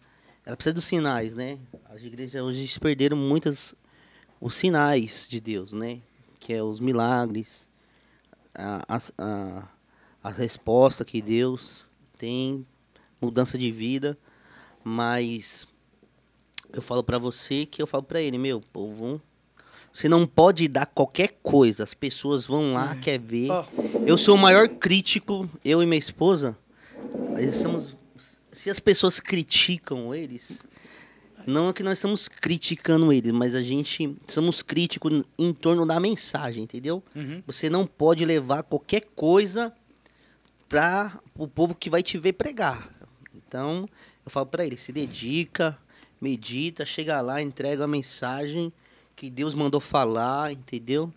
Speaker 4: ela precisa dos sinais, né? As igrejas hoje perderam muitas os sinais de Deus, né? Que é os milagres, a, a, a, a resposta que Deus tem mudança de vida, mas eu falo para você que eu falo para ele, meu povo, você não pode dar qualquer coisa. As pessoas vão lá, é. quer ver. Oh. Eu sou o maior crítico, eu e minha esposa. Nós estamos, se as pessoas criticam eles, não é que nós estamos criticando eles, mas a gente somos críticos em torno da mensagem, entendeu? Uhum. Você não pode levar qualquer coisa para o povo que vai te ver pregar. Então, eu falo para ele, se dedica, medita, chega lá, entrega a mensagem que Deus mandou falar, entendeu?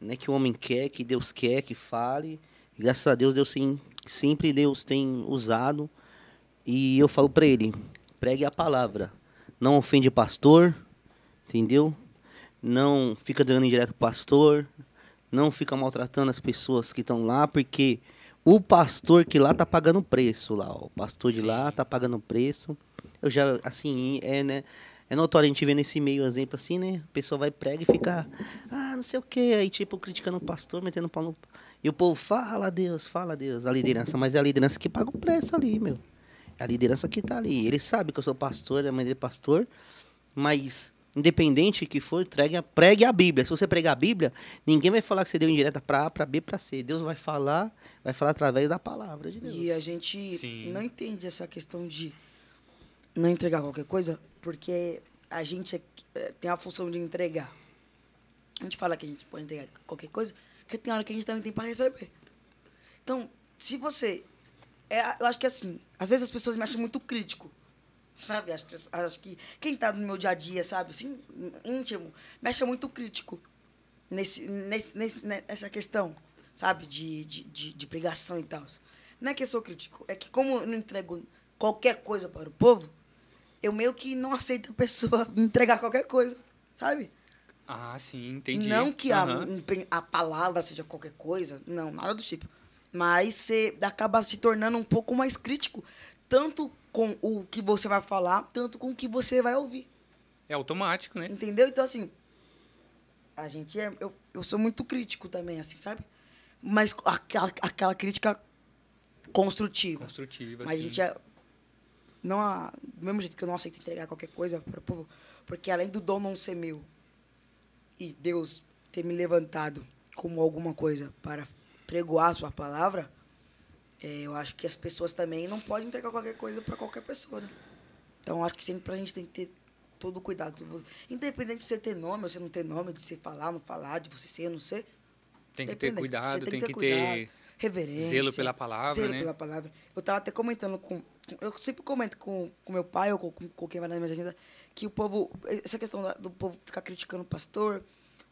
Speaker 4: Né, que o homem quer, que Deus quer que fale. E, graças a Deus, Deus sim, sempre Deus tem usado. E eu falo para ele, pregue a palavra. Não ofende pastor, entendeu? Não fica dando indireto pro pastor, não fica maltratando as pessoas que estão lá, porque o pastor que lá tá pagando preço lá, ó. O pastor de Sim. lá tá pagando preço. Eu já, assim, é, né? É notório, a gente vê nesse meio exemplo assim, né? pessoa vai prega e fica, ah, não sei o que aí tipo criticando o pastor, metendo pau no. E o povo fala, Deus, fala, Deus, a liderança, mas é a liderança que paga o preço ali, meu. É a liderança que tá ali. Ele sabe que eu sou pastor, a né, mãe dele é pastor, mas independente que for, entregue, pregue a Bíblia. Se você pregar a Bíblia, ninguém vai falar que você deu indireta para A, para B, para C. Deus vai falar, vai falar através da palavra de
Speaker 2: Deus. E a gente Sim. não entende essa questão de não entregar qualquer coisa, porque a gente é, eh, tem a função de entregar. A gente fala que a gente pode entregar qualquer coisa, porque tem hora que a gente também tem para receber. Então, se você. É, eu acho que assim, às vezes as pessoas me acham muito crítico sabe? Acho, acho que quem está no meu dia a dia, sabe, assim, íntimo, mexe é muito crítico nesse, nesse, nesse, né, nessa questão, sabe, de, de, de, de pregação e tal. Não é que eu sou crítico, é que como eu não entrego qualquer coisa para o povo, eu meio que não aceito a pessoa entregar qualquer coisa, sabe?
Speaker 1: Ah, sim, entendi. Não que uhum.
Speaker 2: a, a palavra seja qualquer coisa, não, nada do tipo. Mas você acaba se tornando um pouco mais crítico tanto com o que você vai falar, tanto com o que você vai ouvir.
Speaker 1: É automático, né?
Speaker 2: Entendeu? Então, assim, a gente é. Eu, eu sou muito crítico também, assim, sabe? Mas aquela, aquela crítica construtiva.
Speaker 1: Construtiva, Mas sim. a gente é.
Speaker 2: Não do mesmo jeito que eu não aceito entregar qualquer coisa para o povo, porque além do dom não ser meu e Deus ter me levantado como alguma coisa para pregoar a sua palavra, é, eu acho que as pessoas também não podem entregar qualquer coisa para qualquer pessoa, né? Então, acho que sempre a gente tem que ter todo o cuidado. Independente de você ter nome ou você não ter nome, de você falar, ou não falar, de você ser, não ser.
Speaker 1: Tem que ter cuidado, tem, tem, que ter, que ter reverência. Zelo pela palavra, zelo né? pela
Speaker 2: palavra. Eu estava até comentando com... Eu sempre comento com, com meu pai ou com, com quem vai na minha agenda que o povo... Essa questão do povo ficar criticando o pastor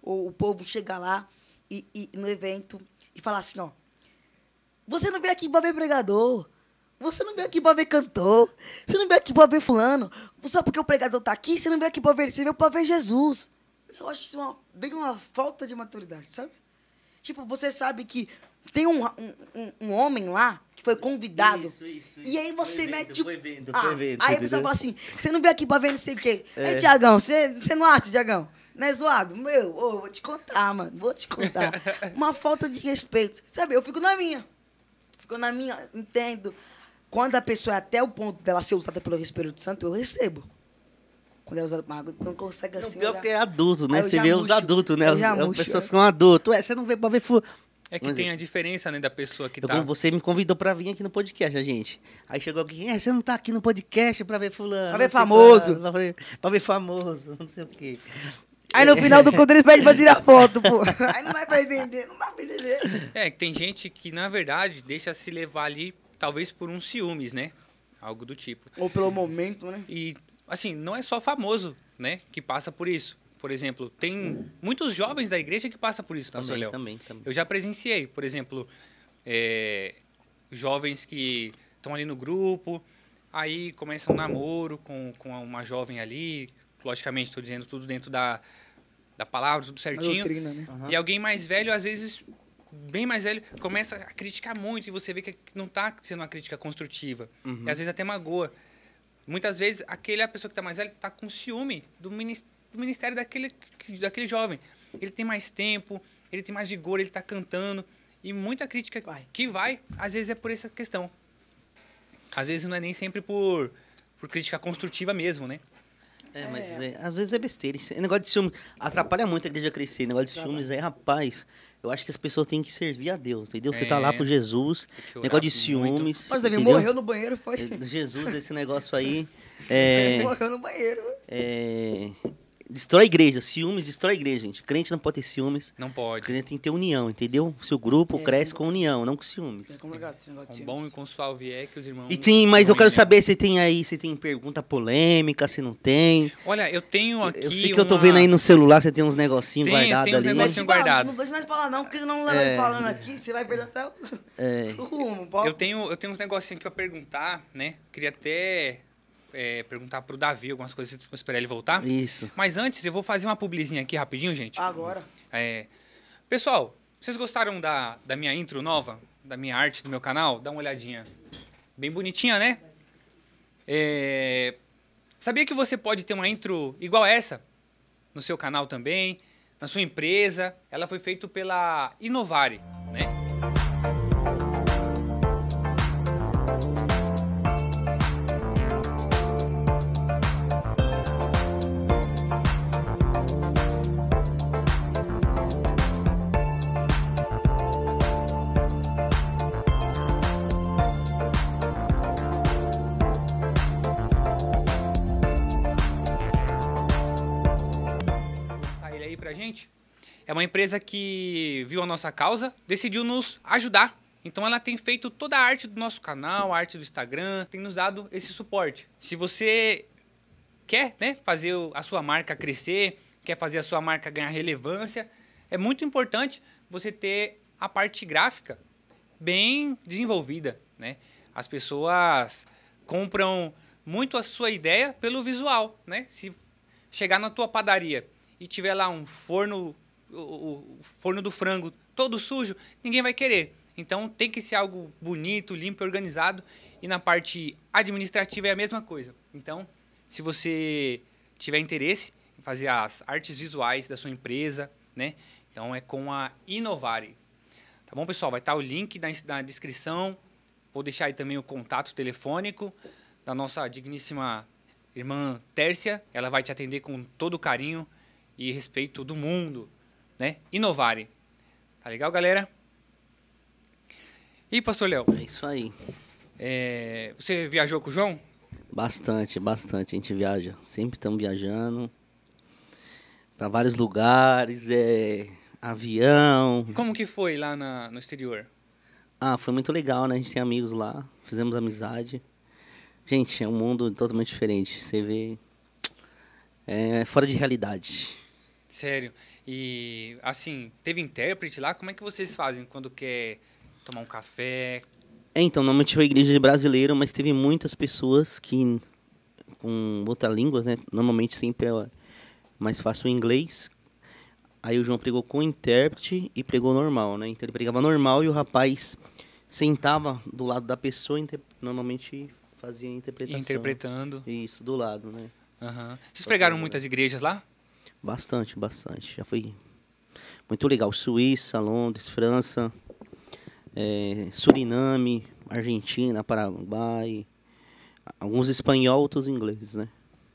Speaker 2: ou o povo chegar lá e, e no evento e falar assim, ó você não veio aqui pra ver pregador. Você não veio aqui pra ver cantor. Você não veio aqui pra ver fulano. Só porque o pregador tá aqui, você não veio aqui pra ver. Você veio pra ver Jesus. Eu acho isso uma, bem uma falta de maturidade, sabe? Tipo, você sabe que tem um, um, um homem lá que foi convidado. Isso, isso, isso. E aí você foi mete. Evento, foi evento, ah, foi evento, aí a pessoa fala assim: você não veio aqui pra ver não sei o quê. É. Ei, Tiagão, você, você não acha, Tiagão? Não é zoado? Meu, oh, vou te contar, mano. Vou te contar. uma falta de respeito. Sabe, eu fico na minha. Ficou na minha. Entendo. Quando a pessoa é até o ponto dela ser usada pelo Espírito Santo, eu recebo. Quando ela é usa mago, quando consegue assim. O pior que
Speaker 4: é adulto, né? Você vê murcho. os adultos, né? As pessoas é. são adultos. É, você não vê pra ver. Fu...
Speaker 1: É que tem é. a diferença, né, da pessoa que eu, tá... Você
Speaker 4: me convidou pra vir aqui no podcast, a né, gente. Aí chegou alguém, é, você não tá aqui no podcast pra ver fulano... Pra ver famoso. Pra,
Speaker 1: pra, ver, pra ver famoso, não sei o quê.
Speaker 4: Aí no final do conto eles pedem pra tirar foto, pô. Aí não dá
Speaker 2: pra entender, não dá pra entender.
Speaker 1: É, que tem gente que, na verdade, deixa se levar ali, talvez por uns ciúmes, né? Algo do tipo. Ou pelo momento, né? E, assim, não é só famoso, né? Que passa por isso. Por exemplo, tem muitos jovens da igreja que passam por isso, também, pastor Léo. Também, também. Eu já presenciei, por exemplo, é, jovens que estão ali no grupo, aí começam um namoro com, com uma jovem ali, logicamente estou dizendo tudo dentro da, da palavra, tudo certinho. Doutrina, né? uhum. E alguém mais velho, às vezes, bem mais velho, começa a criticar muito e você vê que não está sendo uma crítica construtiva. Uhum. E às vezes até magoa. Muitas vezes, aquele a pessoa que está mais velha está com ciúme do ministério daquele, daquele jovem. Ele tem mais tempo, ele tem mais vigor, ele está cantando. E muita crítica vai. que vai, às vezes é por essa questão. Às vezes não é nem sempre por, por crítica construtiva mesmo, né? É, é, mas é, às vezes é besteira. Esse negócio de
Speaker 4: ciúmes atrapalha muito a igreja crescer. negócio de ciúmes é, rapaz, eu acho que as pessoas têm que servir a Deus, entendeu? Você tá lá é. pro Jesus, negócio de ciúmes. Muito. Mas Davi morreu no banheiro, foi. É, Jesus, esse negócio aí. É, morreu no banheiro. É, Destrói a igreja. Ciúmes destrói a igreja, gente. Crente não pode ter ciúmes. Não pode. Crente tem que ter união, entendeu? Seu grupo é, cresce é, com união, não com ciúmes.
Speaker 1: É complicado esse negócio de ciúmes. bom e com suave é que os irmãos... E tem, mas eu quero saber
Speaker 4: se tem aí, se tem pergunta polêmica, se não tem.
Speaker 1: Olha, eu tenho aqui Eu sei que uma... eu tô vendo aí
Speaker 4: no celular, você tem uns negocinhos guardados ali. Tem uns né? negocinhos guardados. Não
Speaker 2: deixa nós falar não, porque não leva é... falando aqui, você
Speaker 1: vai perder até o, é. Eu tenho, eu tenho uns negocinhos aqui pra perguntar, né? Queria até é, perguntar pro Davi algumas coisas, esperar ele voltar. Isso. Mas antes, eu vou fazer uma publizinha aqui rapidinho, gente. Agora. É, pessoal, vocês gostaram da, da minha intro nova? Da minha arte do meu canal? Dá uma olhadinha. Bem bonitinha, né? É, sabia que você pode ter uma intro igual essa? No seu canal também, na sua empresa. Ela foi feita pela Inovare, né? É uma empresa que viu a nossa causa, decidiu nos ajudar. Então ela tem feito toda a arte do nosso canal, a arte do Instagram, tem nos dado esse suporte. Se você quer né, fazer a sua marca crescer, quer fazer a sua marca ganhar relevância, é muito importante você ter a parte gráfica bem desenvolvida. Né? As pessoas compram muito a sua ideia pelo visual. Né? Se chegar na tua padaria e tiver lá um forno o, forno do frango todo sujo, ninguém vai querer. Então tem que ser algo bonito, limpo e organizado. E na parte administrativa é a mesma coisa. Então, se você tiver interesse em fazer as artes visuais da sua empresa, né? Então é com a Inovare. Tá bom, pessoal? Vai estar o link na, na descrição. Vou deixar aí também o contato telefônico da nossa digníssima irmã Tércia. Ela vai te atender com todo o carinho e respeito do mundo né? Inovarem. Tá legal, galera? E pastor Léo? É isso aí. É, você viajou com o João?
Speaker 4: Bastante, bastante. A gente viaja. Sempre estamos viajando para vários lugares, é, avião.
Speaker 1: Como que foi lá na, no exterior?
Speaker 4: Ah, foi muito legal, né? A gente tem amigos lá, fizemos amizade. Gente, é um mundo totalmente diferente. Você vê. É fora de realidade.
Speaker 1: Sério. E, assim, teve intérprete lá? Como é que vocês fazem quando quer tomar um café?
Speaker 4: É, então, normalmente foi igreja brasileira, mas teve muitas pessoas que, com outra língua, né? Normalmente sempre é mais fácil o inglês. Aí o João pregou com intérprete e pregou normal, né? Então ele pregava normal e o rapaz sentava do lado da pessoa, normalmente fazia a interpretação. Interpretando.
Speaker 1: Isso, do lado, né? Uhum. Vocês pregaram muitas igrejas lá?
Speaker 4: Bastante, bastante. Já fui muito legal. Suíça, Londres, França, é, Suriname, Argentina, Paraguai. Alguns espanhol, outros ingleses, né?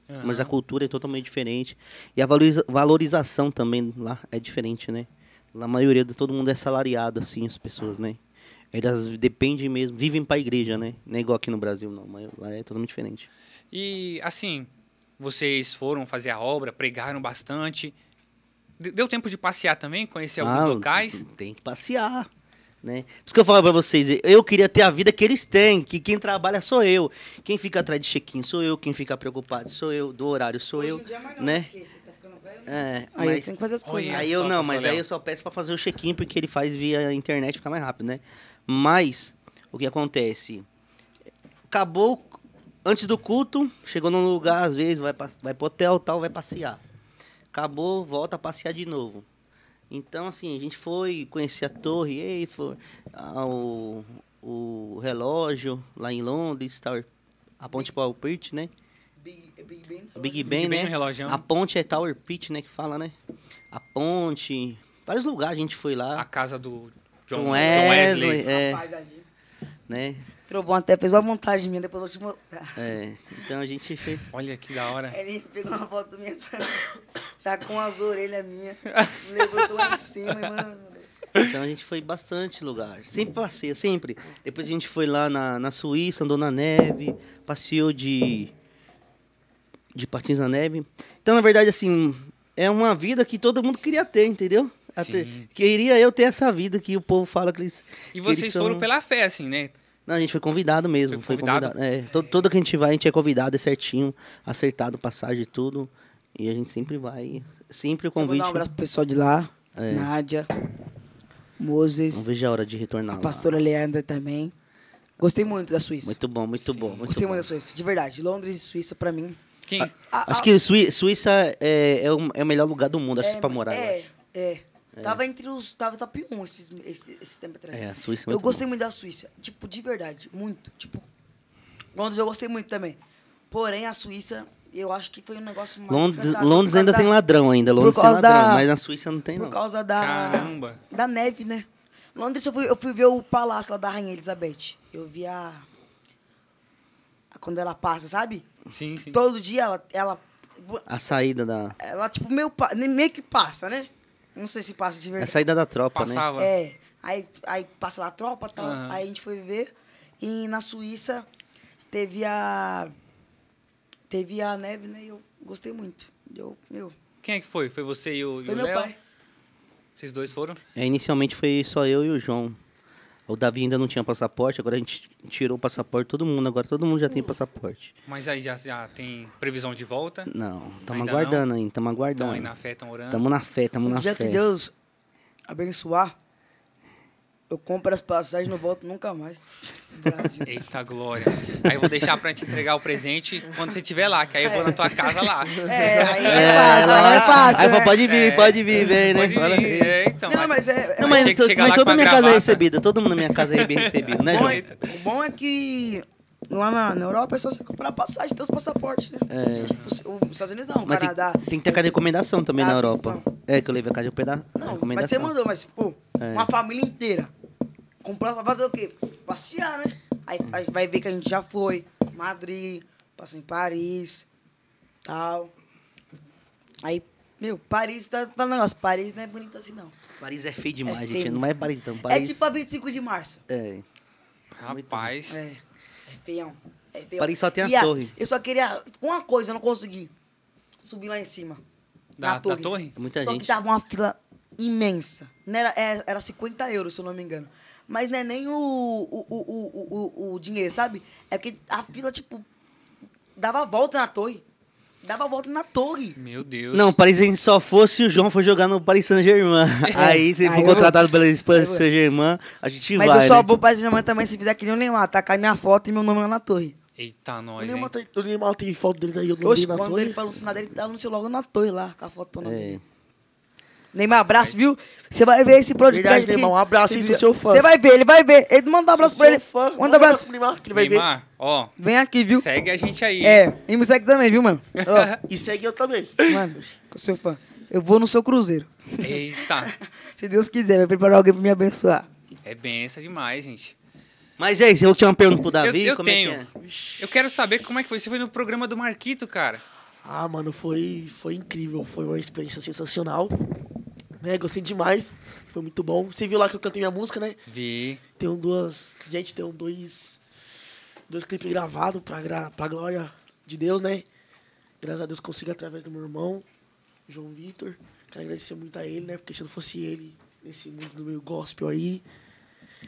Speaker 4: Uhum. Mas a cultura é totalmente diferente. E a valoriza valorização também lá é diferente, né? Na maioria de todo mundo é salariado, assim, as pessoas, né? Elas dependem mesmo, vivem para a igreja, né? Não é igual aqui no Brasil, não. Mas lá é totalmente diferente.
Speaker 1: E, assim, vocês foram fazer a obra, pregaram bastante. Deu tempo de passear também, conhecer alguns locais? Tem que passear. Né?
Speaker 4: Por isso que eu falo para vocês, eu queria ter a vida que eles têm, que quem trabalha sou eu, quem fica atrás de check-in sou eu, quem fica preocupado sou eu, do horário sou eu, é né? Tá né? É, aí tem que fazer as coisas. Aí eu não, mas aí eu só peço para fazer o check-in porque ele faz via internet, fica mais rápido, né? Mas o que acontece? Acabou antes do culto, chegou num lugar, às vezes vai, pra, vai pro hotel tal, vai passear. Acabou, volta a passear de novo. Então, assim, a gente foi conhecer a torre, e foi ao, o relógio lá em Londres, Tower, a ponte Paul Pitt, né? É né? Big, Big Ben. Big, Big Ben, né? Relógio. A ponte é Tower Pitch, né? Que fala, né? A ponte. Vários lugares a gente foi lá. A casa do John, Wesley. Wesley é, né?
Speaker 2: Trovão até fez uma montagem minha, depois eu te mostrar.
Speaker 4: É, então a gente fez. Olha que da hora.
Speaker 2: Ele pegou uma foto minha, tá, tá com as orelhas minhas, levantou lá em cima, mano.
Speaker 4: Então a gente foi bastante lugar. Sempre passeia, sempre. Depois a gente foi lá na, na Suíça, andou na neve, passeou de. de patins na neve. Então, na verdade, assim, é uma vida que todo mundo queria ter, entendeu? Até, queria eu ter essa vida que o povo fala que eles. E vocês eles são... foram
Speaker 1: pela fé, assim, né?
Speaker 4: Não, a gente foi convidado mesmo. Foi convidado? Foi convidado é, todo, que a gente vai, a gente é convidado, é certinho, acertado, passagem e tudo. E a gente sempre vai. Sempre o convite. Então, um abraço pro pessoal de lá. É. Nádia, Moses. Não vejo a hora de retornar. A pastora Leandra também. Gostei muito da Suíça. Muito bom, muito Sim. bom. Muito Gostei
Speaker 2: bom. muito da Suíça, de verdade. Londres e Suíça, pra mim. Quem?
Speaker 4: A, a, acho que Suí Suíça é, é, o, é, o, melhor lugar do mundo, acho, é, pra morar. É, é. É. Tava
Speaker 2: entre os. Tava top 1 esses, esse, esse tempo atrás. É, a Suíça é Eu muito gostei bom. muito da Suíça. Tipo, de verdade. Muito. Tipo. Londres eu gostei muito também. Porém, a Suíça, eu acho que foi um negócio mais. Londres, Londres ainda da, tem ladrão ainda. Londres tem ladrão, da, mas na Suíça
Speaker 4: não tem, por não. Por causa da. Caramba.
Speaker 2: Da neve, né? Londres eu fui, eu fui ver o palácio lá da Rainha Elizabeth. Eu vi a. a quando ela passa, sabe? Sim, sim. Todo dia ela, ela.
Speaker 4: A saída da.
Speaker 2: Ela, tipo, meio, meio que passa, né? Não sei se passa de verdade. É saída da tropa, né? Passava. né? É. Aí, aí passa lá a tropa e tal. Uhum. Aí a gente foi ver. E na Suíça teve a. Teve a neve, né? E eu gostei muito. Eu, eu.
Speaker 1: Quem é que foi? Foi você e o, foi e o meu pai. Vocês dois foram?
Speaker 4: É, inicialmente foi só eu e o João. O Davi ainda não tinha passaporte, agora a gente tirou o passaporte todo mundo, agora todo mundo já tem passaporte.
Speaker 1: Mas aí já, já tem previsão de volta? Não, estamos aguardando ainda, estamos aguardando. Estamos na fé, estamos orando. Estamos na é
Speaker 4: fé, estamos na fé. Já que Deus
Speaker 1: abençoar, eu compro as
Speaker 2: passagens e não volto nunca mais.
Speaker 1: Brasil. Eita glória. Aí eu vou deixar pra te entregar o presente quando você estiver lá, que aí eu vou na tua casa lá. É, aí é, é fácil, aí é, é fácil. Né? Aí,
Speaker 2: pode
Speaker 4: vir, é, pode vir, vem, né? Pode vir.
Speaker 1: É, então. Não,
Speaker 2: mas é.
Speaker 4: Não, mas, mas, mas toda minha gravata. casa é recebida, todo mundo na minha casa é bem recebido, né, João?
Speaker 2: O bom é que lá na, na, Europa é só você comprar passagem, ter os passaportes, né? É. Tipo, os Estados Unidos não, o mas Canadá. Tem,
Speaker 4: tem que ter aquela recomendação também na tá, Europa. Não. É, que eu levei a casa de pedaço. Não, mas você mandou, mas, pô, é. uma
Speaker 2: família inteira. Comprando pra fazer o quê? Passear, né? Aí vai ver que a gente já foi. Madrid, passou em Paris, tal. Aí, meu, Paris tá falando negócio. Paris não é bonito assim, não.
Speaker 4: Paris é feio demais, é gente. Feio. Não é Paris não. É Paris... É
Speaker 2: tipo a 25 de março.
Speaker 1: É. Rapaz. É. É
Speaker 2: feião. É feião. Paris só tem a, a torre. Eu só queria uma coisa, eu não consegui. Subir lá em cima.
Speaker 1: Da, na torre. Da torre? É muita só gente. que
Speaker 2: tava uma fila imensa. Era, é, era 50 euros, se eu não me engano mas não é nem o, o, o, o, o dinheiro, sabe? É porque a fila, tipo, dava volta na torre. Dava volta na torre.
Speaker 4: Meu Deus. Não, parecia que só fosse o João for jogar no Paris Saint-Germain. É. aí, se ele for contratado pela Espanha Saint-Germain, a gente mas vai. Mas eu só né?
Speaker 2: vou Paris Saint-Germain também se fizer que nem o Neymar, tacar minha foto e meu nome lá na torre. Eita, nós. O Neymar, tem, o Neymar tem foto dele aí, eu não Oxe, na quando ele falou o sinal dele, ele tá anunciou logo na torre lá, com a foto é. dele. Neymar, abraço, viu? Você vai ver esse podcast Verdade, aqui. Neymar, um abraço aí, sou seu fã. Você vai ver, ele vai ver. Ele manda um abraço pra ele. Fã. Manda um abraço pro
Speaker 1: Neymar, que ele vai Neymar, ver. ó. Vem aqui, viu? Segue a gente
Speaker 3: aí. É,
Speaker 2: e me segue também, viu, mano? Ó.
Speaker 3: e segue eu também.
Speaker 2: Mano, seu fã. Eu vou no seu cruzeiro.
Speaker 1: Eita.
Speaker 2: Se Deus quiser, vai preparar alguém pra me abençoar.
Speaker 1: É benção demais, gente.
Speaker 2: Mas, gente, eu tinha uma pergunta
Speaker 3: pro Davi. Eu, eu tenho. É que
Speaker 1: é? Eu quero saber como é que foi. Você foi no programa do Marquito, cara. Ah,
Speaker 3: mano, foi, foi incrível. Foi uma experiência sensacional. Né? Gostei demais. Foi muito bom. Você viu lá que eu cantei minha música, né? Vi. Tem um duas. Gente, tem um dois. Dois clipes gravados pra, gra... pra glória de Deus, né? Graças a Deus consigo através do meu irmão, João Vitor. Quero agradecer muito a ele, né? Porque se não fosse ele nesse mundo do meio gospel aí.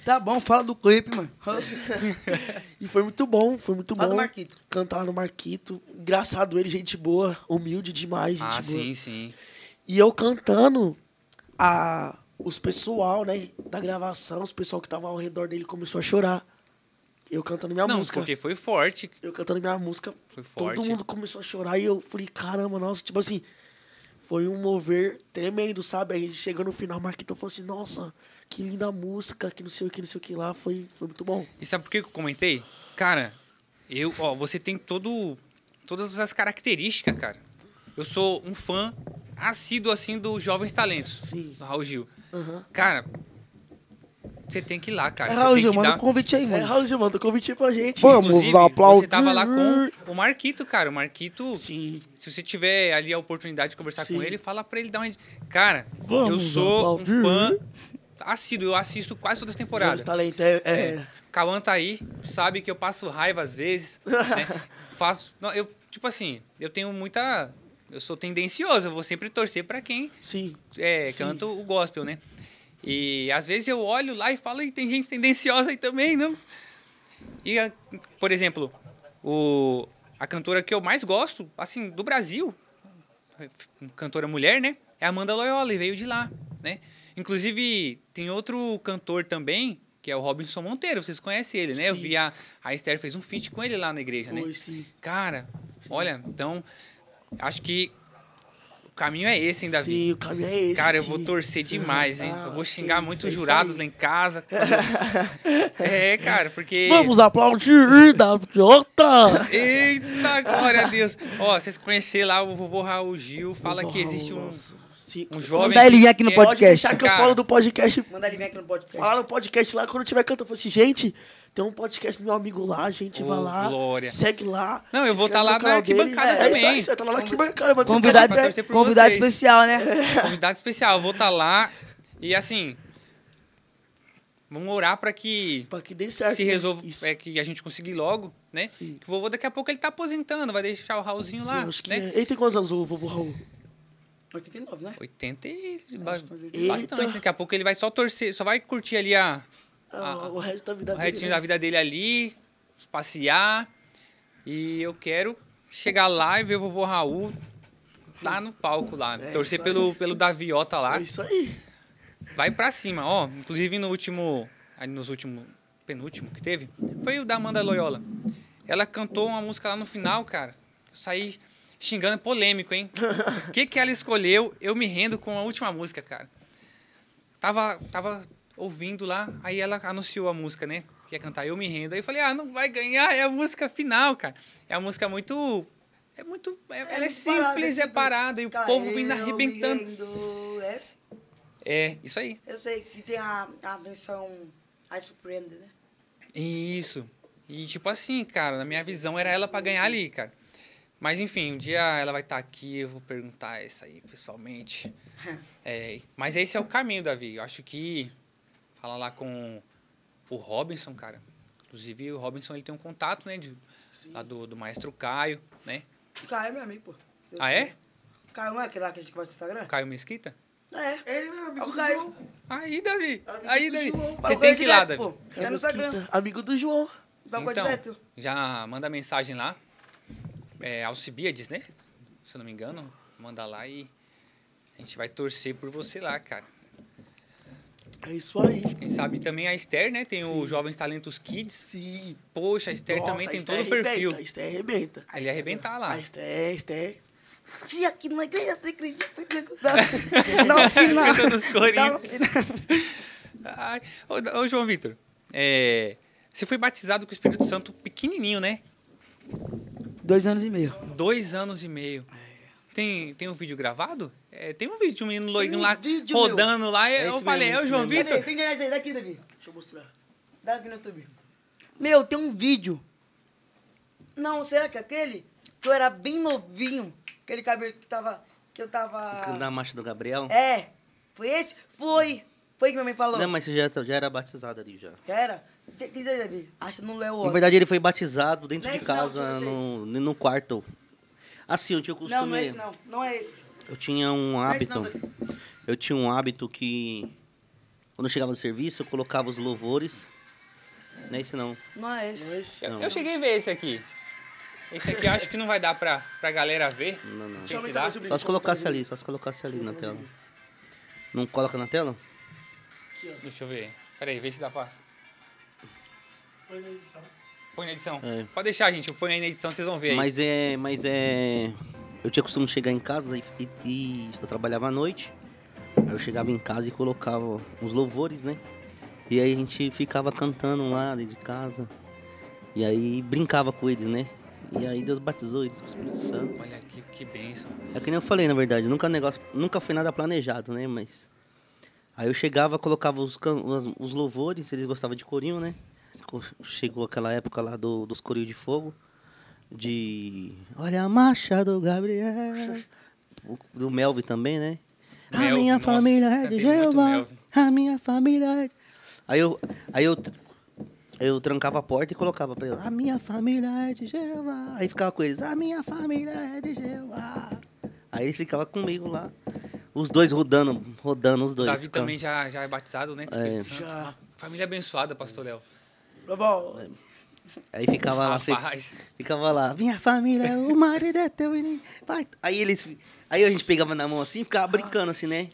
Speaker 3: Tá bom, fala do clipe, mano. e foi muito bom, foi muito fala bom. Marquito. Cantar no Marquito. Engraçado ele, gente boa, humilde demais, gente ah, boa. Sim, sim. E eu cantando, a, os pessoal, né, da gravação, os pessoal que tava ao redor dele começou a chorar. Eu cantando minha não, música. Não, porque
Speaker 1: foi forte. Eu cantando minha música. Foi forte. Todo
Speaker 3: mundo começou a chorar e eu falei, caramba, nossa, tipo assim, foi um mover tremendo, sabe? Aí chegando no final, Marquito falou assim, nossa, que linda música, que não sei o que, não sei
Speaker 1: o que lá, foi, foi muito bom. E sabe por que eu comentei? Cara, eu, ó, você tem todo, todas as características, cara. Eu sou um fã assíduo assim dos Jovens Talentos. Sim. Do Raul Gil. Uhum. Cara, você tem que ir lá, cara. É, Raul Gil, manda dar... um convite
Speaker 3: aí, é, mano. É, Raul Gil, manda um convite aí pra gente. Vamos aplaudir. Você tava lá com
Speaker 1: o Marquito, cara. O Marquito, Sim. se você tiver ali a oportunidade de conversar Sim. com ele, fala pra ele dar uma... Cara, Vamos eu sou aplaudir. um fã assíduo. Eu assisto quase todas as temporadas.
Speaker 3: Jovens é... é. é.
Speaker 1: Cauã tá aí, sabe que eu passo raiva às vezes, né? Faço... Não, eu, tipo assim, eu tenho muita eu sou tendencioso, eu vou sempre torcer para quem sim, é, sim. canta o gospel, né? E às vezes eu olho lá e falo, e tem gente tendenciosa aí também, não? E, por exemplo, o, a cantora que eu mais gosto, assim, do Brasil, cantora mulher, né? É Amanda Loyola, e veio de lá, né? Inclusive, tem outro cantor também, que é o Robinson Monteiro, vocês conhecem ele, né? Sim. Eu vi a, a Esther fez um feat com ele lá na igreja, né? Foi, né? Sim. Cara, sim. olha, então Acho que o caminho é esse, hein, Davi? Sim, o caminho é esse. Cara, eu vou torcer demais, hein? Ah, eu vou xingar sim, muitos é jurados lá em casa. é, cara, porque. Vamos
Speaker 3: aplaudir, Daviota!
Speaker 1: Eita, glória a Deus! Ó, vocês conhecerem lá o vovô Raul Gil, fala que existe um. Nossa. Um jovem. Manda ele vir aqui no é podcast. Pode deixar que cara. eu falo do podcast. Manda ele vir aqui no podcast. Fala no podcast lá, quando
Speaker 3: tiver cantando, eu falo assim, gente, tem um podcast do meu amigo lá, a gente oh, vai lá. Glória. Segue lá. Não, eu
Speaker 1: vou estar tá lá na arquibancada dele. Né? também. É, é isso aí, você
Speaker 2: vai tá lá na arquibancada. Convidado, é, convidado especial, né? É.
Speaker 1: Convidado especial, eu vou estar tá lá. E assim, Vamos orar para que, pra que dê certo, se né? resolva, isso. é, que a gente conseguir logo, né? Sim. Que o vovô daqui a pouco ele tá aposentando, vai deixar o Raulzinho lá, acho que né? É. Ele tem quantos anos o vovô Raul? 89, né? 80 e... bastante. Eita. Daqui a pouco ele vai só torcer, só vai curtir ali a... Ah, ah,
Speaker 3: o resto da vida o dele. O resto da né? vida
Speaker 1: dele ali, passear. E eu quero chegar lá e ver o vovô Raul lá no palco lá. É, torcer pelo, pelo Daviota lá. É isso aí. Vai pra cima, ó. Inclusive no último. Nos últimos. Penúltimo que teve. Foi o da Amanda Loyola. Ela cantou uma música lá no final, cara. Eu saí xingando polêmico, hein? O que, que ela escolheu? Eu me rendo com a última música, cara. Tava. Tava ouvindo lá, aí ela anunciou a música, né? Que ia cantar Eu Me Rendo. Aí eu falei, ah, não vai ganhar, é a música final, cara. É a música muito. É muito. É, é ela é simples, é, é parada, e o povo vindo arrebentando.
Speaker 2: Rendo, essa?
Speaker 1: É, assim. é, isso aí.
Speaker 2: Eu sei que tem a, a versão I Surrender, né?
Speaker 1: Isso. E tipo assim, cara, na minha visão era ela para ganhar ali, cara. Mas enfim, um dia ela vai estar tá aqui, eu vou perguntar isso aí pessoalmente. é, mas esse é o caminho, Davi. Eu acho que Fala lá com o Robinson, cara. Inclusive, o Robinson ele tem um contato, né? De, lá do, do maestro Caio, né?
Speaker 2: O Caio é meu amigo, pô. Eu ah, é? Caio não é aquele lá que a gente conversa no Instagram?
Speaker 1: Caio Mesquita?
Speaker 2: É. Ele é meu amigo é o Caio. Aí, Davi. Amigo aí, Davi. Você
Speaker 3: tem que ir lá, Davi. Pô. Tá no Instagram.
Speaker 1: Amigo do João. então, Já manda mensagem lá. É, Alcibiades, né? Se eu não me engano. Manda lá e a gente vai torcer por você lá, cara. É isso aí. Quem sabe também a Esther, né? Tem Sim. o Jovens Talentos Kids. Sim. Poxa, a Esther Nossa, também a tem todo o perfil. A Esther arrebenta. Ele arrebentar lá. A Esther, a Esther.
Speaker 2: Tia, que não é ganha, que acredita? Dá um sinal. Tá Dá um sinal.
Speaker 1: Ô, ô, João Vitor, é, você foi batizado com o Espírito Santo pequenininho, né?
Speaker 2: Dois anos e meio.
Speaker 1: Dois anos e meio. É. Tem, tem um vídeo gravado? É, tem um vídeo de um menino loirinho um lá rodando meu. lá. É eu falei, mesmo, é o João Vitor. Tem
Speaker 2: internet daqui, Davi. Deixa eu mostrar. Dá aqui no YouTube. Meu, tem um vídeo. Não, será que é aquele? Que eu era bem novinho. Aquele cabelo que tava. Que eu tava.
Speaker 4: Da marcha do Gabriel?
Speaker 2: É. Foi esse? Foi. Foi que minha mãe falou. Não,
Speaker 4: mas você já, já era batizado ali já.
Speaker 2: Já era? acho que Davi. leu no Léo. Na verdade, ele foi
Speaker 4: batizado dentro de é casa, não, é no, no quarto. Assim, eu tinha costume. Não, não é esse, não. Não é esse. Eu tinha um é hábito. Eu tinha um hábito que. Quando eu chegava no serviço, eu colocava os louvores. Não é esse, não. É
Speaker 1: não é esse. Não Eu, cheguei a ver esse aqui. Esse aqui eu acho que não vai dar pra, pra galera ver. Não, não. se, dá. só se colocasse ali,
Speaker 4: só se colocasse ali na tela. Não coloca na tela?
Speaker 1: Deixa eu ver. aí vê se dá pra. Põe na edição. Põe na edição. É. Pode deixar, gente. Eu ponho aí na edição, vocês vão ver aí. Mas
Speaker 4: é. Mas é. Eu tinha costume chegar em casa e, e eu trabalhava à noite. Aí eu chegava em casa e colocava os louvores, né? E aí a gente ficava cantando lá dentro de casa. E aí brincava com eles, né? E aí Deus batizou
Speaker 1: eles com o Espírito Santo. Olha que, que bênção. É que nem eu falei,
Speaker 4: na verdade, nunca negócio, nunca foi nada planejado, né? Mas. Aí eu chegava, colocava os, os, os louvores, eles gostavam de corinho, né? chegou aquela época lá do, dos Corinhos de Fogo, de. Olha a marcha do Gabriel. Do Melvin também, né?
Speaker 1: Melvin, a minha nossa, família é, é de Jeová.
Speaker 4: A minha família é. De... Aí eu, aí eu, eu trancava a porta e colocava pra ele: A minha família é de Jeová. Aí ficava com eles: A minha família é de Jeová. Aí eles ficavam comigo lá. Os dois rodando, rodando os dois. Davi também
Speaker 1: já, já é batizado, né? É. Já. Família abençoada, pastor Léo. Vovó.
Speaker 4: Aí ficava lá, ficava lá, minha família, o marido é teu menino. Aí eles, aí a gente pegava na mão assim, ficava brincando assim, né?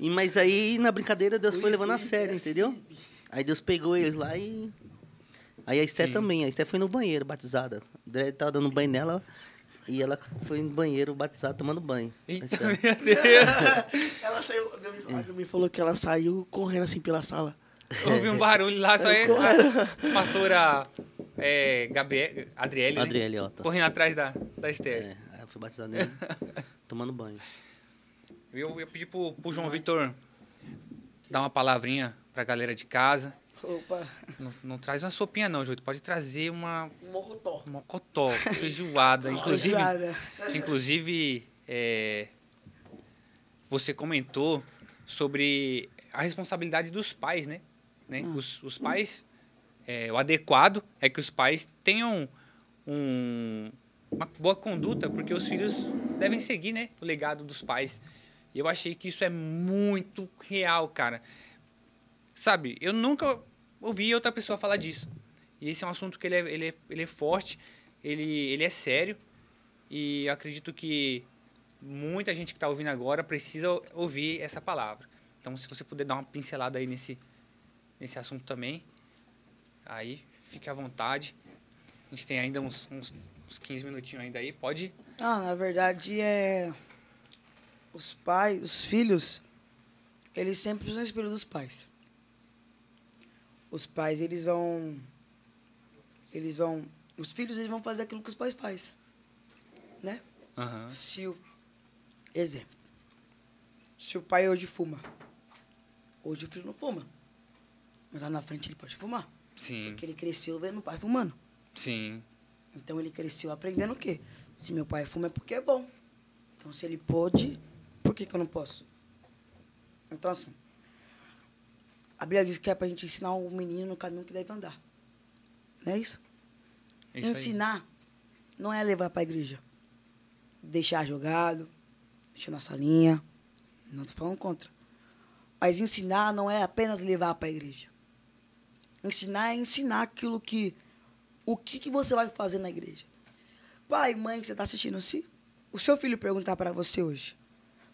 Speaker 4: E, mas aí na brincadeira Deus foi levando a sério, entendeu? Aí Deus pegou eles lá e aí a Esté também, a Esté foi no banheiro batizada. André tava dando banho nela e ela foi no banheiro batizada tomando banho. Eita, meu Deus. ela saiu, me falou que ela saiu correndo assim pela sala ouvi um
Speaker 1: barulho lá, só é a pastora é, Gabriel, Adriele, Adriele né? Tá. Correndo atrás da, da Esther. É, eu fui batizado nele, tomando banho. Eu, ia pedir pro, pro João Vitor dar uma palavrinha pra galera de casa. Opa. Não, não traz uma sopinha não, Júlio. Pode trazer uma... Mocotó. Mocotó, feijoada. inclusive, inclusive é, você comentou sobre a responsabilidade dos pais, né? Né? Ah. Os, os pais, é, o adequado é que os pais tenham um, uma boa conduta, porque os filhos devem seguir né, o legado dos pais. E eu achei que isso é muito real, cara. Sabe, eu nunca ouvi outra pessoa falar disso. E esse é um assunto que ele é, ele é, ele é forte, ele, ele é sério. E eu acredito que muita gente que está ouvindo agora precisa ouvir essa palavra. Então, se você puder dar uma pincelada aí nesse, nesse assunto também. Aí, fique à vontade. A gente tem ainda uns, uns, uns 15 minutinhos ainda aí, pode?
Speaker 2: Ah, na verdade é. Os pais, os filhos, eles sempre usam o espelho dos pais. Os pais, eles vão. Eles vão. Os filhos, eles vão fazer aquilo que os pais fazem. Né?
Speaker 1: Uhum. Se o.
Speaker 2: Exemplo. Se o pai hoje fuma, hoje o filho não fuma. Mas lá na frente ele pode fumar. Sim. Porque ele cresceu vendo o pai fumando. Sim. Então ele cresceu aprendendo o quê? Se meu pai fuma é porque é bom. Então se ele pode, por que, que eu não posso? Então assim, a Bíblia diz que é pra gente ensinar o menino no caminho que deve andar. Não é isso? É isso ensinar aí. não é levar para a igreja. Deixar jogado, deixar na salinha. Não tô falando contra. Mas ensinar não é apenas levar para a igreja. Ensinar é ensinar aquilo que. O que, que você vai fazer na igreja. Pai, mãe, que você está assistindo, se o seu filho perguntar para você hoje,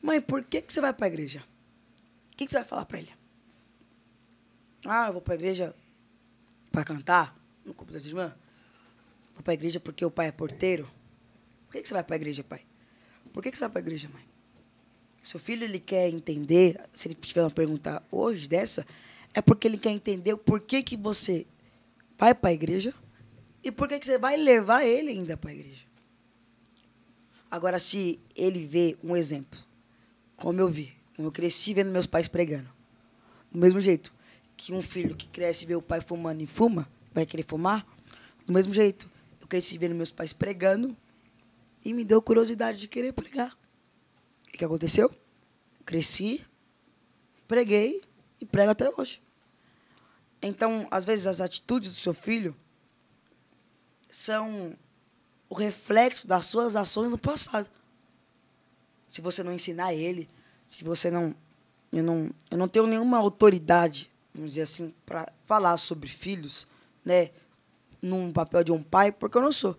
Speaker 2: mãe, por que, que você vai para a igreja? O que, que você vai falar para ele? Ah, eu vou para a igreja para cantar no corpo das irmãs. Vou para a igreja porque o pai é porteiro. Por que, que você vai para a igreja, pai? Por que, que você vai para a igreja, mãe? Seu filho ele quer entender, se ele tiver uma pergunta hoje dessa, é porque ele quer entender por que, que você vai para a igreja e por que, que você vai levar ele ainda para a igreja. Agora, se ele vê um exemplo, como eu vi, como eu cresci vendo meus pais pregando, do mesmo jeito que um filho que cresce vê o pai fumando e fuma, vai querer fumar, do mesmo jeito, eu cresci vendo meus pais pregando e me deu curiosidade de querer pregar. O que aconteceu? Cresci, preguei, e prega até hoje. Então, às vezes, as atitudes do seu filho são o reflexo das suas ações no passado. Se você não ensinar ele, se você não. Eu não, eu não tenho nenhuma autoridade, vamos dizer assim, para falar sobre filhos, né? Num papel de um pai, porque eu não sou.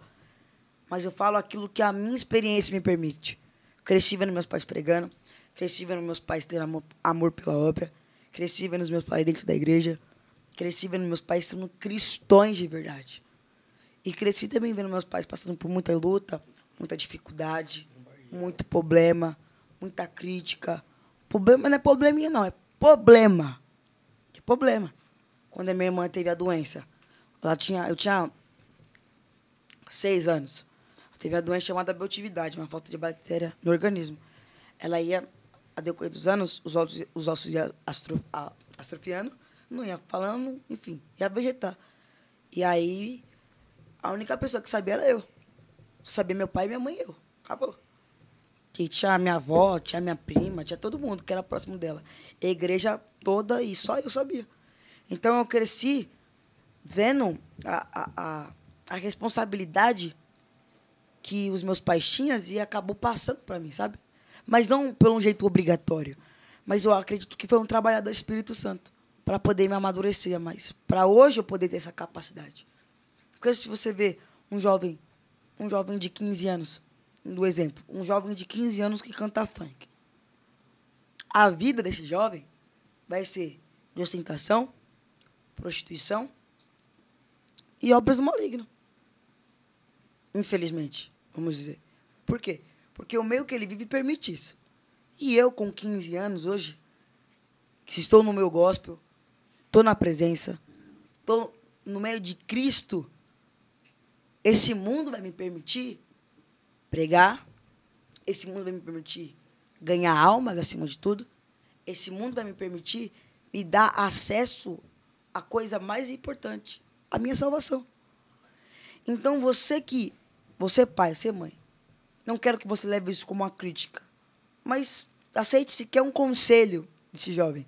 Speaker 2: Mas eu falo aquilo que a minha experiência me permite. Cresci vendo meus pais pregando, cresci vendo meus pais tendo amor, amor pela obra, Cresci vendo os meus pais dentro da igreja. Cresci vendo meus pais sendo cristões de verdade. E cresci também vendo meus pais passando por muita luta, muita dificuldade, muito problema, muita crítica. Problema não é probleminha, não, é problema. É problema. Quando a minha irmã teve a doença, ela tinha, eu tinha seis anos. Ela teve a doença chamada beutividade, uma falta de bactéria no organismo. Ela ia a decorrer dos anos, os ossos, os ossos iam astro, astrofiando, não ia falando, enfim, ia vegetar. E aí, a única pessoa que sabia era eu. Sabia meu pai, minha mãe e eu. Acabou. Que tinha minha avó, tinha minha prima, tinha todo mundo que era próximo dela. A igreja toda e só eu sabia. Então eu cresci vendo a, a, a, a responsabilidade que os meus pais tinham e acabou passando para mim, sabe? mas não pelo um jeito obrigatório. Mas eu acredito que foi um trabalho do Espírito Santo para poder me amadurecer mais, para hoje eu poder ter essa capacidade. Porque se você vê um jovem, um jovem de 15 anos, do exemplo, um jovem de 15 anos que canta funk. A vida desse jovem vai ser de ostentação, prostituição e obras malignas. Infelizmente, vamos dizer. Por quê? Porque o meio que ele vive permite isso. E eu, com 15 anos hoje, que estou no meu gospel, estou na presença, estou no meio de Cristo, esse mundo vai me permitir pregar, esse mundo vai me permitir ganhar almas acima de tudo, esse mundo vai me permitir me dar acesso à coisa mais importante, a minha salvação. Então você que, você pai, você mãe, não quero que você leve isso como uma crítica, mas aceite se que é um conselho desse jovem.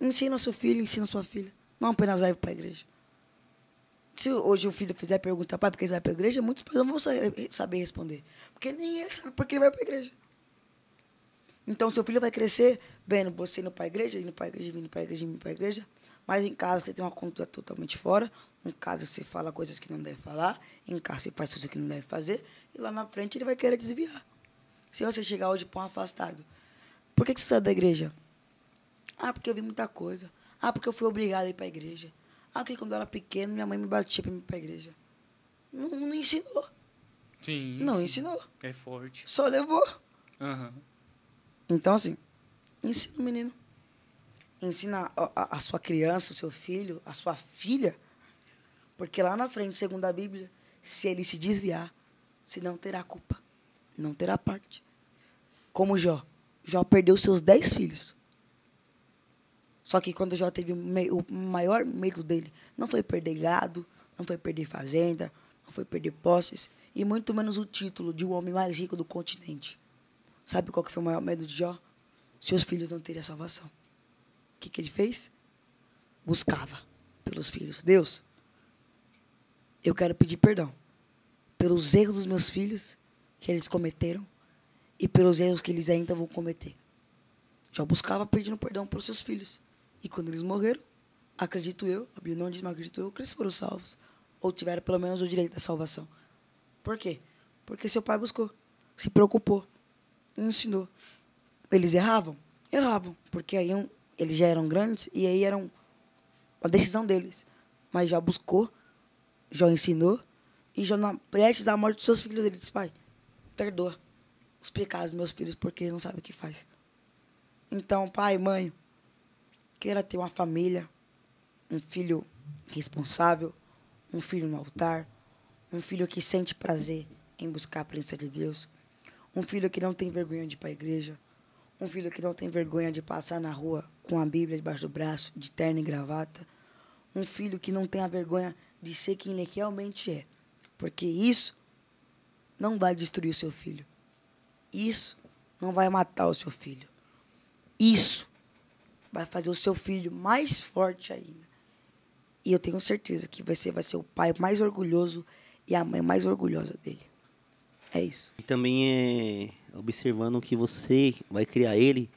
Speaker 2: Ensina seu filho, ensina sua filha. Não apenas leve para a igreja. Se hoje o filho fizer pergunta, pai, por que ele vai para a igreja? Muitos pais não vão saber responder. Porque nem ele sabe por que ele vai para a igreja. Então, seu filho vai crescer vendo você indo para a igreja, indo para a igreja, vindo para a igreja, indo para a igreja. Mas em casa você tem uma conduta totalmente fora. Em casa você fala coisas que não deve falar. Em casa você faz coisas que não deve fazer. E lá na frente ele vai querer desviar. Se você chegar hoje pão afastado, por que, que você saiu da igreja? Ah, porque eu vi muita coisa. Ah, porque eu fui obrigado a ir para a igreja. Ah, porque quando eu era pequeno, minha mãe me batia para ir para a igreja. Não, não ensinou. Sim. Não sim. ensinou. É forte. Só levou. Uhum. Então, assim, ensina o menino. Ensina a, a, a, sua criança, o seu filho, a sua filha. Porque lá na frente, segundo a Bíblia, se ele se desviar, senão terá culpa, não terá parte. Como Jó. Jó perdeu seus dez filhos. Só que quando Jó teve o maior medo dele, não foi perder gado, não foi perder fazenda, não foi perder posses, e muito menos o título de o um homem mais rico do continente. Sabe qual que foi o maior medo de Jó? Seus filhos não teriam salvação. O que, que ele fez? Buscava pelos filhos. Deus, eu quero pedir perdão pelos erros dos meus filhos que eles cometeram e pelos erros que eles ainda vão cometer. Já buscava pedindo perdão para os seus filhos. E quando eles morreram, acredito eu, a Bíblia não diz, mas acredito eu, que eles foram salvos. Ou tiveram pelo menos o direito da salvação. Por quê? Porque seu pai buscou, se preocupou, ensinou. Eles erravam? Erravam, porque aí eles já eram grandes e aí eram a decisão deles. Mas já buscou, já ensinou e já na, prestes à morte dos seus filhos, ele disse: Pai, perdoa os pecados dos meus filhos, porque eles não sabem o que faz. Então, pai, mãe, queira ter uma família, um filho responsável, um filho no altar, um filho que sente prazer em buscar a presença de Deus, um filho que não tem vergonha de ir para a igreja, um filho que não tem vergonha de passar na rua com a Bíblia debaixo do braço, de terno e gravata, um filho que não tem a vergonha de ser quem ele realmente é. Porque isso não vai destruir o seu filho. Isso não vai matar o seu filho. Isso vai fazer o seu filho mais forte ainda. E eu tenho certeza que você vai ser o pai mais orgulhoso e a mãe mais orgulhosa dele.
Speaker 4: É isso. E também é observando que você vai criar ele,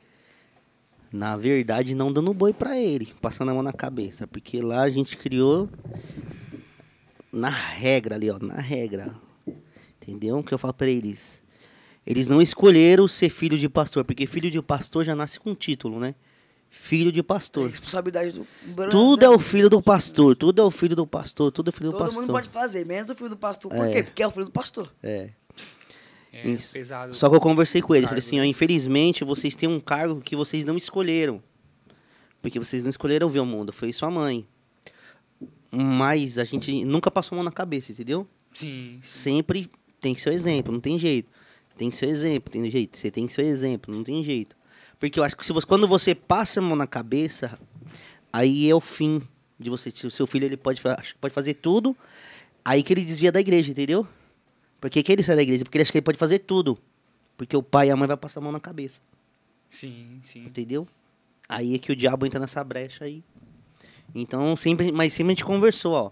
Speaker 4: na verdade, não dando boi para ele, passando a mão na cabeça. Porque lá a gente criou na regra ali, ó, na regra. Entendeu? Que eu falo para eles. Eles não escolheram ser filho de pastor, porque filho de pastor já nasce com título, né? Filho de pastor. É responsabilidade do. Tudo é né? o filho do pastor, tudo é o filho do pastor, tudo é o filho do Todo pastor. Todo mundo pode
Speaker 2: fazer, menos o filho do pastor. Por é. quê? Porque é o filho do pastor.
Speaker 4: É. é Isso. É pesado. Só que eu conversei com ele, falei assim: ó, infelizmente vocês têm um cargo que vocês não escolheram. Porque vocês não escolheram ver o mundo, foi sua mãe. Mas a gente nunca passou a mão na cabeça, entendeu? Sim. Sempre tem que ser o exemplo, não tem jeito. Tem que ser o exemplo, tem jeito. Você tem que ser o exemplo, não tem jeito. Porque eu acho que se você, quando você passa a mão na cabeça, aí é o fim de você. O seu filho ele pode, pode fazer tudo, aí que ele desvia da igreja, entendeu? Porque que ele sai da igreja? Porque ele acha que ele pode fazer tudo. Porque o pai e a mãe vai passar a mão na cabeça.
Speaker 5: Sim, sim.
Speaker 4: Entendeu? Aí é que o diabo entra nessa brecha aí. E então, sempre, mas sempre a gente conversou, ó.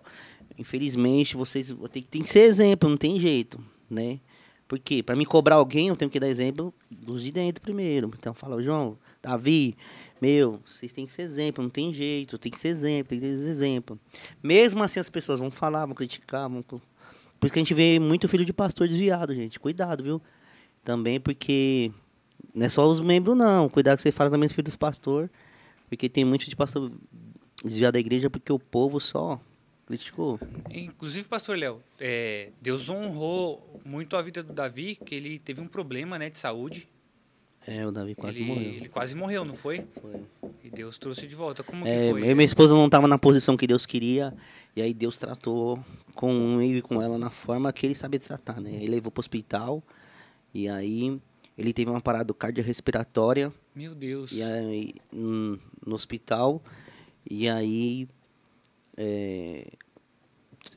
Speaker 4: Infelizmente, vocês tem, tem que ser exemplo, não tem jeito, né? Porque para me cobrar alguém, eu tenho que dar exemplo dos de dentro primeiro. Então, fala, João, Davi, meu, vocês têm que ser exemplo, não tem jeito, tem que ser exemplo, tem que ser exemplo. Mesmo assim, as pessoas vão falar, vão criticar, vão... Por isso que a gente vê muito filho de pastor desviado, gente. Cuidado, viu? Também porque não é só os membros, não. Cuidado que você fala também dos filhos dos pastores, porque tem muito de pastor desviar da igreja porque o povo só criticou.
Speaker 1: Inclusive, pastor Léo, é, Deus honrou muito a vida do Davi, que ele teve um problema né, de saúde.
Speaker 4: É, o Davi quase ele, morreu. Ele
Speaker 1: quase morreu, não foi? Foi. E Deus trouxe de volta. Como é, que foi? minha esposa
Speaker 4: não estava na posição que Deus queria, e aí Deus tratou com ele e com ela na forma que ele sabia tratar, né? Ele levou para o hospital, e aí ele teve uma parada cardiorrespiratória.
Speaker 1: Meu Deus. E
Speaker 4: aí, hum, no hospital, e aí é,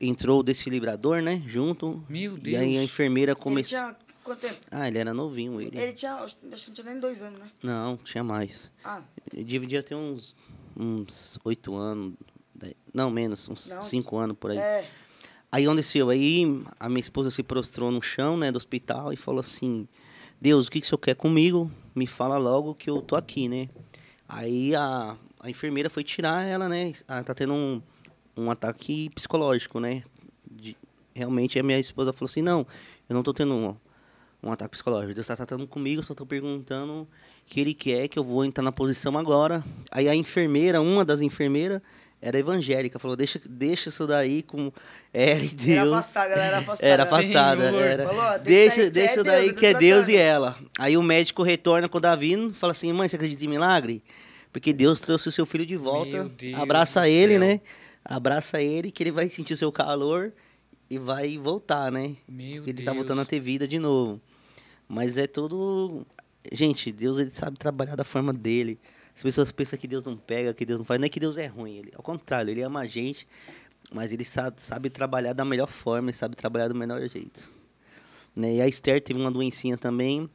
Speaker 4: entrou o desfibrador, né? Junto.
Speaker 1: Meu Deus. E aí a
Speaker 4: enfermeira começou. Ele tinha quanto tempo? Ah, ele era novinho. Ele, ele
Speaker 2: tinha, acho que não tinha nem dois anos, né?
Speaker 4: Não, tinha mais. Ah. Ele dividia até uns, uns oito anos, dez... não, menos, uns não. cinco anos por aí. É. Aí onde aí a minha esposa se prostrou no chão, né, do hospital e falou assim, Deus, o que, que o senhor quer comigo? Me fala logo que eu tô aqui, né? Aí a a enfermeira foi tirar ela, né? Ela ah, tá tendo um, um ataque psicológico, né? De, realmente a minha esposa falou assim: não, eu não tô tendo um, um ataque psicológico. Deus está tratando comigo, só estou perguntando o que ele quer, que eu vou entrar na posição agora. Aí a enfermeira, uma das enfermeiras, era evangélica, falou: deixa, deixa isso daí com. É, Deus. Era passada,
Speaker 2: ela era passada. Era afastada. Era. Falou, deixa deixa é daí Deus, que é, é Deus e ela.
Speaker 4: Aí o médico retorna com o Davi fala assim: mãe, você acredita em milagre? porque Deus trouxe o seu filho de volta. Abraça ele, céu. né? Abraça ele, que ele vai sentir o seu calor e vai voltar, né? Meu porque ele Deus. tá voltando a ter vida de novo. Mas é tudo. Gente, Deus ele sabe trabalhar da forma dele. As pessoas pensam que Deus não pega, que Deus não faz. Não é que Deus é ruim, ele, ao contrário, ele ama a gente, mas ele sabe, sabe trabalhar da melhor forma, e sabe trabalhar do melhor jeito. Né? E a Esther teve uma doencinha também,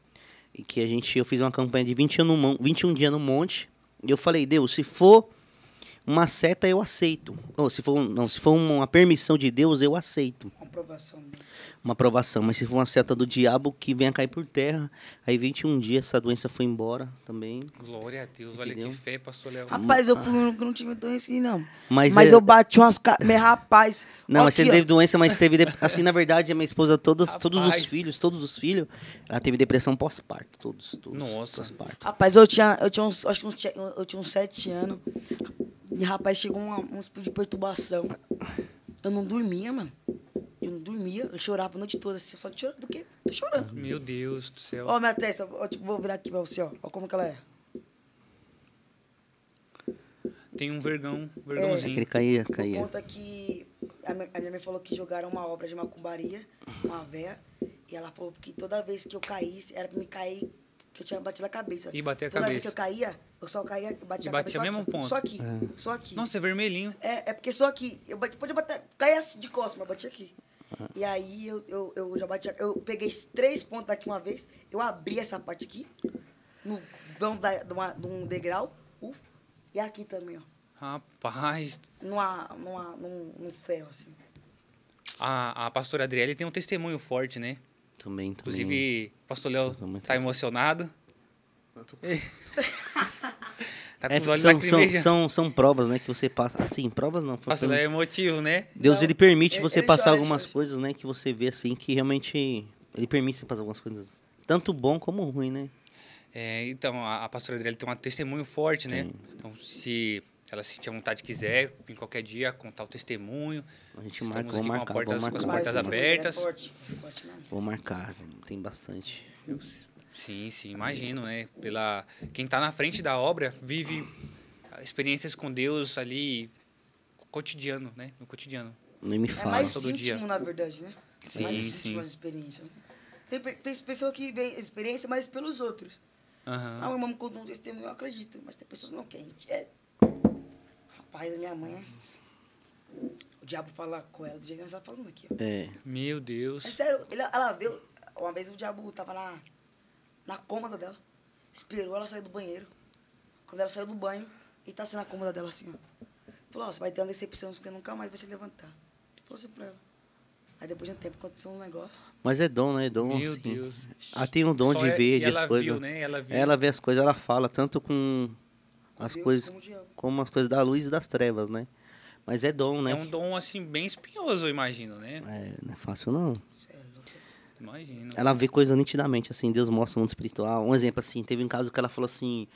Speaker 4: e que a gente, eu fiz uma campanha de 21, 21 dias no monte, e eu falei, Deus, se for uma seta eu aceito. Ou se for, não, se for uma permissão de Deus, eu aceito. Uma aprovação. Uma aprovação, mas se for uma seta do diabo que venha cair por terra, aí 21 dias essa doença foi embora
Speaker 1: também. Glória a Deus, olha que fé, pastor Léo.
Speaker 2: Rapaz, eu fui que não tive doença assim, não. Mas,
Speaker 4: mas é... eu bati umas ca... Meu rapaz. Não, mas você ó. teve doença, mas teve de... assim, na verdade, a minha esposa todos, todos os filhos, todos os filhos, ela teve depressão pós-parto, todos,
Speaker 1: todos. Nossa. Pós-parto.
Speaker 4: Rapaz, eu tinha eu tinha
Speaker 2: uns, acho que uns, eu tinha uns 7 anos. E, rapaz, chegou uma, um tipo de perturbação. Eu não dormia, mano. Eu não dormia, eu chorava a noite toda, assim, só de chorar, do que? Tô chorando.
Speaker 1: Meu Deus do céu. Ó,
Speaker 2: minha testa, ó, tipo, vou virar aqui pra você, ó. Ó como que ela é.
Speaker 1: Tem um vergão, é, vergãozinho. É, que ele caía, caía.
Speaker 4: conta
Speaker 2: que a minha, a minha mãe falou que jogaram uma obra de macumbaria, uma véia, e ela falou que toda vez que eu caísse, era pra me cair que eu tinha batido a cabeça. E bater a Toda cabeça. Toda que eu caía, eu só caía, batia e batia a cabeça. Batia mesmo aqui, ponto. Só aqui, é. só aqui. Nossa, é vermelhinho. É, é porque só aqui. Eu bati, podia bater, caia de costas, mas bati aqui. É. E aí eu, eu, eu já bati, eu peguei três pontos daqui uma vez, eu abri essa parte aqui, no vão da, de, de um degrau, uf, e aqui também, ó.
Speaker 1: Rapaz.
Speaker 2: Numa, numa, num, num ferro, assim.
Speaker 1: A, a pastora Adriele tem um testemunho forte, né? Também, também. Inclusive, o pastor Léo tá emocionado. tá é, com é, olhos
Speaker 4: são, são, são, são, provas, né, que você passa. Assim, provas não. Pastor Léo é emotivo, né? Deus, não, ele permite ele, é, você ele é passar chora, algumas chora. coisas, né, que você vê, assim, que realmente... Ele permite você passar algumas coisas, tanto bom como ruim, né?
Speaker 1: É, então, a, a pastora Adriele tem um testemunho forte, né? Sim. Então, se ela se sentir à vontade quiser, vir qualquer dia contar o testemunho. A gente Estamos marca, vou marcar, porta, marcar. Com as portas é abertas. É vou marcar,
Speaker 4: tem bastante.
Speaker 1: Sim, sim, imagino, né? Pela quem está na frente da obra vive experiências com Deus ali cotidiano, né? No cotidiano.
Speaker 4: Nem me é fala. É mais Todo íntimo, dia. na verdade,
Speaker 3: né? É sim, é mais sim. íntimo as
Speaker 2: experiências. Né? Tem, tem pessoa que vem experiência, mas pelos outros. Uhum. Ah, o irmão me contou um testemunho, eu acredito. Mas tem pessoas que não querem. É, pai da minha mãe. É o diabo fala com ela do jeito que tá falando aqui.
Speaker 1: É. Meu Deus. É
Speaker 2: sério, ele, ela viu Uma vez o diabo tava na, na cômoda dela. Esperou ela sair do banheiro. Quando ela saiu do banho, ele tá assim na cômoda dela assim, ó. Falou, ó, você vai ter uma decepção, porque nunca mais vai se levantar. Ele falou assim pra ela. Aí depois de um tempo aconteceu um negócio.
Speaker 4: Mas é dom, né? É dom. Meu assim. Deus. Ela tem um dom Só de é, ver as coisas. Viu, né? Ela viu. Ela vê as coisas, ela fala, tanto com as Deus, coisas como, como, as coisas da luz e das trevas, né? Mas é dom, né? É um
Speaker 1: dom assim bem espinhoso, eu imagino, né? É, não é fácil não. Imagina. Ela vê
Speaker 4: coisa nitidamente, assim, Deus mostra o mundo espiritual. Um exemplo assim, teve um caso que ela falou assim: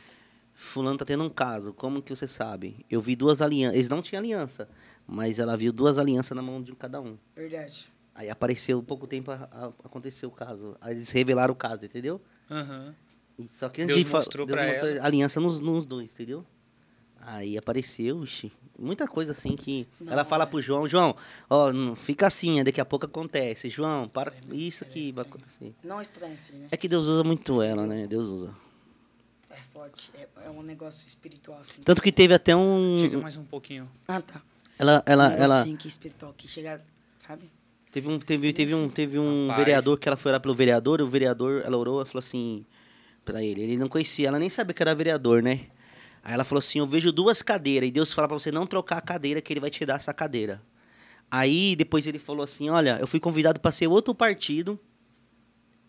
Speaker 4: fulano tá tendo um caso, como que você sabe? Eu vi duas alianças, eles não tinham aliança, mas ela viu duas alianças na mão de cada um. Verdade. Aí apareceu, pouco tempo a, a, aconteceu o caso. Aí eles revelaram o caso, entendeu? Uhum. Só que Deus mostrou Deus mostrou ela. aliança nos, nos dois, entendeu? Aí apareceu, uxi, muita coisa assim que não, ela fala é. pro João, João, ó, fica assim, né, daqui a pouco acontece. João, para é, isso que vai acontecer.
Speaker 2: Não estranhe, né?
Speaker 4: É que Deus usa muito ela, né? Deus usa.
Speaker 2: É forte, é, é um negócio espiritual assim. Tanto que teve até um Chega mais um pouquinho. Ah, tá. Ela ela um ela assim que espiritual que chega, sabe?
Speaker 4: Teve um teve teve um teve um vereador que ela foi lá pelo vereador, e o vereador ela orou, ela falou assim: para ele. Ele não conhecia, ela nem sabia que era vereador, né? Aí ela falou assim: Eu vejo duas cadeiras e Deus fala para você não trocar a cadeira, que ele vai te dar essa cadeira. Aí depois ele falou assim: Olha, eu fui convidado para ser outro partido,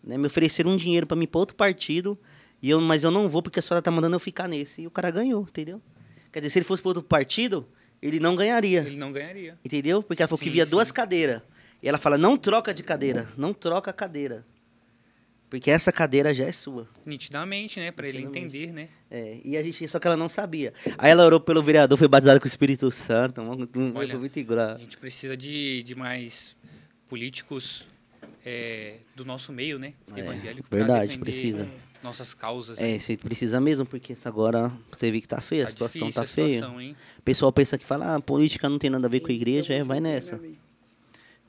Speaker 4: né? me ofereceram um dinheiro para mim para outro partido, e eu, mas eu não vou porque a senhora tá mandando eu ficar nesse. E o cara ganhou, entendeu? Quer dizer, se ele fosse para outro partido, ele não ganharia. Ele
Speaker 1: não ganharia.
Speaker 4: Entendeu? Porque ela falou sim, que via sim. duas cadeiras. E ela fala: Não troca de cadeira, não troca a cadeira. Porque essa cadeira já é sua.
Speaker 1: Nitidamente, né? Para ele entender, né? É, e a
Speaker 4: gente, só que ela não sabia. Aí ela orou pelo vereador, foi batizada com o Espírito Santo. Um, um, Olha, muito igual. A gente
Speaker 1: precisa de, de mais políticos é, do nosso meio, né? É, evangélico. Verdade, precisa. Nossas causas. É, né?
Speaker 4: você precisa mesmo, porque agora você vê que tá feia, tá a situação tá tá a feia. Situação, o pessoal pensa que fala, ah, política não tem nada a ver com a igreja, é, vai nessa.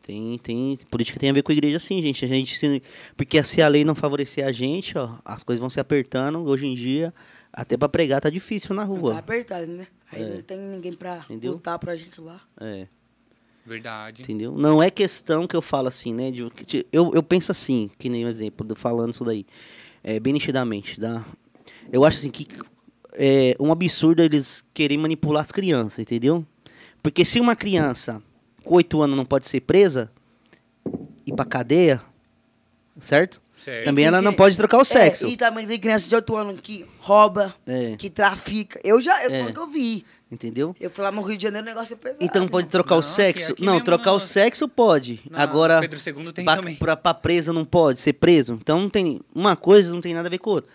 Speaker 4: Tem, tem, política tem a ver com a igreja sim, gente. A gente se, porque se a lei não favorecer a gente, ó, as coisas vão se apertando. Hoje em dia, até para pregar tá difícil na rua. Tá
Speaker 2: apertado, né? Aí é. não tem ninguém para lutar pra gente lá.
Speaker 1: É. Verdade. Entendeu? Não
Speaker 4: é questão que eu falo assim, né? De, de, tipo, eu, eu penso assim, que nem um exemplo, falando isso daí. É, bem nitidamente. Tá? Eu acho assim que é um absurdo eles querem manipular as crianças, entendeu? Porque se uma criança com oito anos não pode ser presa, ir pra cadeia, certo? Também ela não pode trocar o é, sexo. É, e
Speaker 2: também tem criança de 8 anos que
Speaker 4: rouba, é. que trafica. Eu já, eu é. que eu vi. Entendeu? Eu fui lá no Rio de Janeiro, o negócio é pesado. Então pode trocar não, o sexo? Aqui, aqui não, trocar não. o sexo pode. Não, Agora, Pedro II tem pra, também. Pra, pra presa não pode ser preso. Então não tem. Uma coisa não tem nada a ver com outra.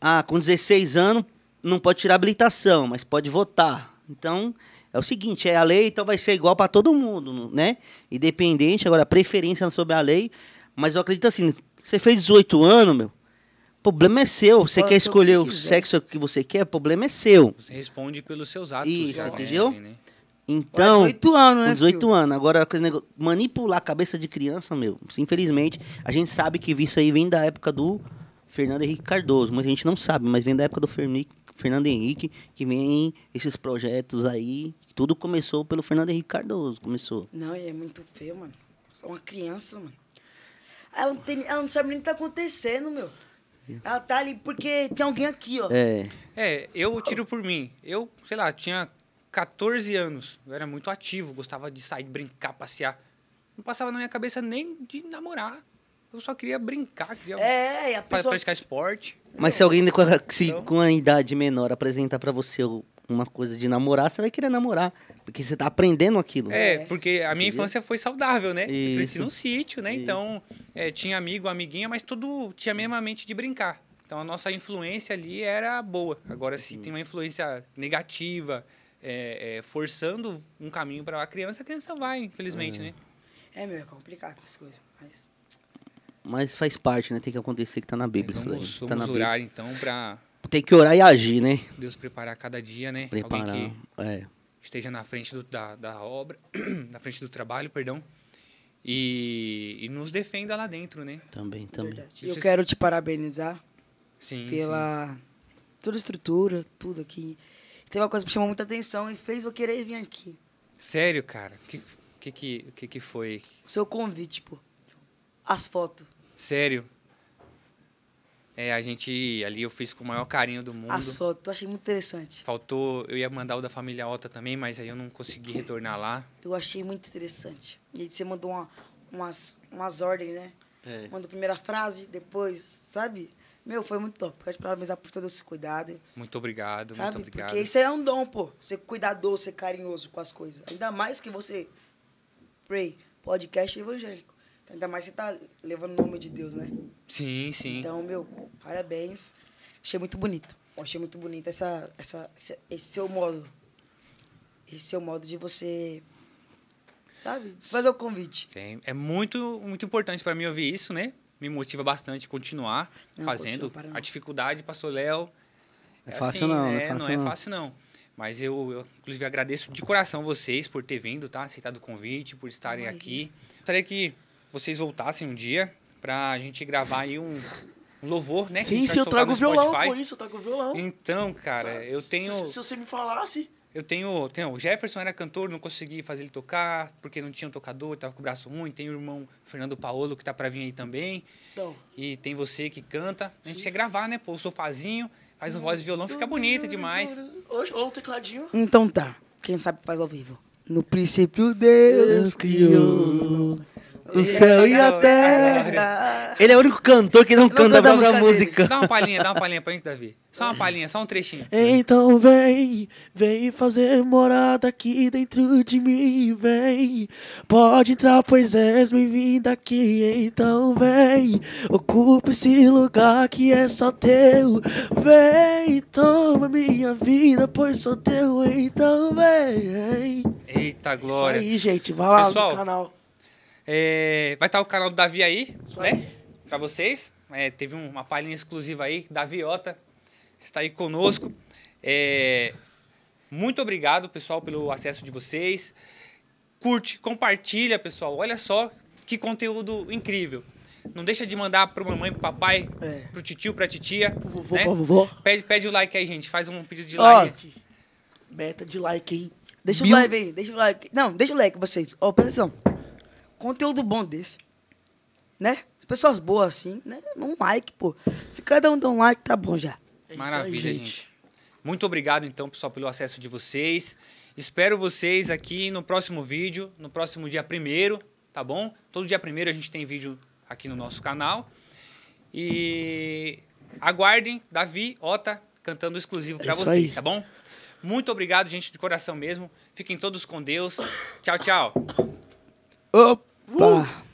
Speaker 4: Ah, com 16 anos não pode tirar habilitação, mas pode votar. Então, é o seguinte, é a lei, então vai ser igual para todo mundo, né? Independente, agora preferência sobre a lei. Mas eu acredito assim, você fez 18 anos, meu. O problema é seu. Você quer escolher você o sexo que você quer, o problema é seu.
Speaker 1: Você responde pelos seus atos. Isso, né? entendeu? né? Então. 18 anos, né? 18 filho?
Speaker 4: anos. Agora, manipular a cabeça de criança, meu, infelizmente, a gente sabe que isso aí vem da época do Fernando Henrique Cardoso. Mas a gente não sabe, mas vem da época do Fernando Henrique, que vem esses projetos aí tudo começou pelo Fernando Henrique Cardoso, começou.
Speaker 2: Não, e é muito feio, mano. Só uma criança, mano. Ela não, tem, ela não sabe nem o que tá acontecendo, meu. Ela tá ali porque tem alguém aqui, ó. É.
Speaker 1: É, eu tiro por mim. Eu, sei lá, tinha 14 anos. Eu era muito ativo, gostava de sair, brincar, passear. Não passava na minha cabeça nem de namorar. Eu só queria brincar, queria é, pessoa... praticar esporte.
Speaker 4: Mas se alguém com a, se, então... com a idade menor apresentar para você uma coisa de namorar, você vai querer namorar. Porque você tá aprendendo aquilo. Né? É,
Speaker 1: porque a minha Entendeu? infância foi saudável, né? Isso. Eu cresci no sítio, né? Então, isso. Então, é, tinha amigo, amiguinha, mas tudo tinha a mesma mente de brincar. Então, a nossa influência ali era boa. Agora, se uhum. tem uma influência negativa, é, é, forçando um caminho para a criança, a criança vai, infelizmente, é. né? É, meu, é complicado essas coisas, mas...
Speaker 4: Mas faz parte, né? Tem que acontecer que tá na é, Bíblia. vamos, isso daí. Tá na orar, Bíblia. então, para tem que orar e agir, né?
Speaker 1: Deus preparar cada dia, né? Preparar, Alguém que é. esteja na frente do, da, da obra, na frente do trabalho, perdão. E, e, nos defenda lá dentro, né? Também, é também. Verdade. Eu
Speaker 2: quero te parabenizar
Speaker 1: sim, pela
Speaker 2: sim. toda a estrutura, tudo aqui. Tem uma coisa que chamou muita atenção e fez eu querer vir aqui.
Speaker 1: Sério, cara? O que, que, que, que, que foi? O seu convite, pô. As fotos. Sério? É, a gente ali eu fiz com o maior carinho do mundo. As
Speaker 2: fotos, eu achei muito
Speaker 1: interessante. Faltou, eu ia mandar o da família alta também, mas aí eu não consegui retornar lá.
Speaker 2: Eu achei muito interessante. E aí você mandou uma, umas, umas ordens, né? É. Manda a primeira frase, depois, sabe? Meu, foi muito top. Quero te parabenizar por todo esse cuidado.
Speaker 1: Muito obrigado, sabe? muito obrigado. Porque isso
Speaker 2: é um dom, pô. Ser cuidadoso, ser carinhoso com as coisas. Ainda mais que você, pray, podcast evangélico. Ainda mais você tá levando o nome de Deus, né?
Speaker 1: Sim, sim. Então,
Speaker 2: meu, parabéns. Achei muito bonito. Achei muito bonito essa, essa, esse, esse seu modo. Esse seu modo de você
Speaker 1: sabe? Fazer o convite. Tem. É muito, muito importante para mim ouvir isso, né? Me motiva bastante continuar não, fazendo. Continua, a dificuldade, pastor Léo.
Speaker 4: É, é fácil assim, não, né? não, é fácil não, não. é fácil
Speaker 1: não. Mas eu, eu, inclusive, agradeço de coração vocês por ter vindo, tá? Aceitado o convite, por estarem Ai. aqui. Gostaria que vocês voltassem um dia pra gente gravar aí um, louvor, né? Sim, se eu trago o violão, isso, eu trago o violão. Então, cara, tá. eu tenho... Se, se, se, você me falasse... Eu tenho, tenho... O Jefferson era cantor, não consegui fazer ele tocar, porque não tinha um tocador, tava com o braço ruim. Tem o irmão Fernando Paolo, que tá pra vir aí também. Então. E tem você que canta. A gente Sim. quer gravar, né, pô? O sofazinho, faz um voz e violão, fica bonito demais. Ou um tecladinho.
Speaker 2: Então tá. Quem sabe faz ao vivo. No princípio Deus criou o céu e a é terra. Ele é o único
Speaker 3: cantor que
Speaker 1: não, não canta, a música. música. Dá uma palhinha, dá uma palhinha pra gente, Davi. Só uma palhinha, só um trechinho. Então
Speaker 3: vem, vem fazer morada aqui dentro de mim, vem. Pode entrar, pois és bem-vinda aqui. Então vem, ocupa esse lugar que é só teu. Vem, toma minha vida, pois sou teu. Então vem.
Speaker 1: Eita glória. Isso
Speaker 3: aí, gente, vai lá Pessoal, no
Speaker 1: canal. É, vai estar o canal do Davi aí, Isso né? Para vocês. É, teve uma palhinha exclusiva aí, Daviota está aí conosco. É, muito obrigado, pessoal, pelo acesso de vocês. Curte, compartilha, pessoal. Olha só que conteúdo incrível. Não deixa de mandar para mamãe, pro papai, é. pro tio, pra titia. Vovô, né? vovô. Pede, pede o like aí, gente. Faz um pedido de oh, like. Meta de
Speaker 2: like, hein? Deixa o like aí, deixa o like. Não, deixa o like vocês. Ó, oh, presta atenção conteúdo bom desse. Né? Pessoas boas assim, né? Um like, pô. Se cada um der um like, tá bom já.
Speaker 1: É Maravilha, aí, gente. gente. Muito obrigado, então, pessoal, pelo acesso de vocês. Espero vocês aqui no próximo vídeo, no próximo dia primeiro, tá bom? Todo dia primeiro a gente tem vídeo aqui no nosso canal. E aguardem Davi Ota cantando exclusivo para é vocês, aí. tá bom? Muito obrigado, gente, de coração mesmo. Fiquem todos com Deus. Tchau, tchau.
Speaker 2: Opa. 吧。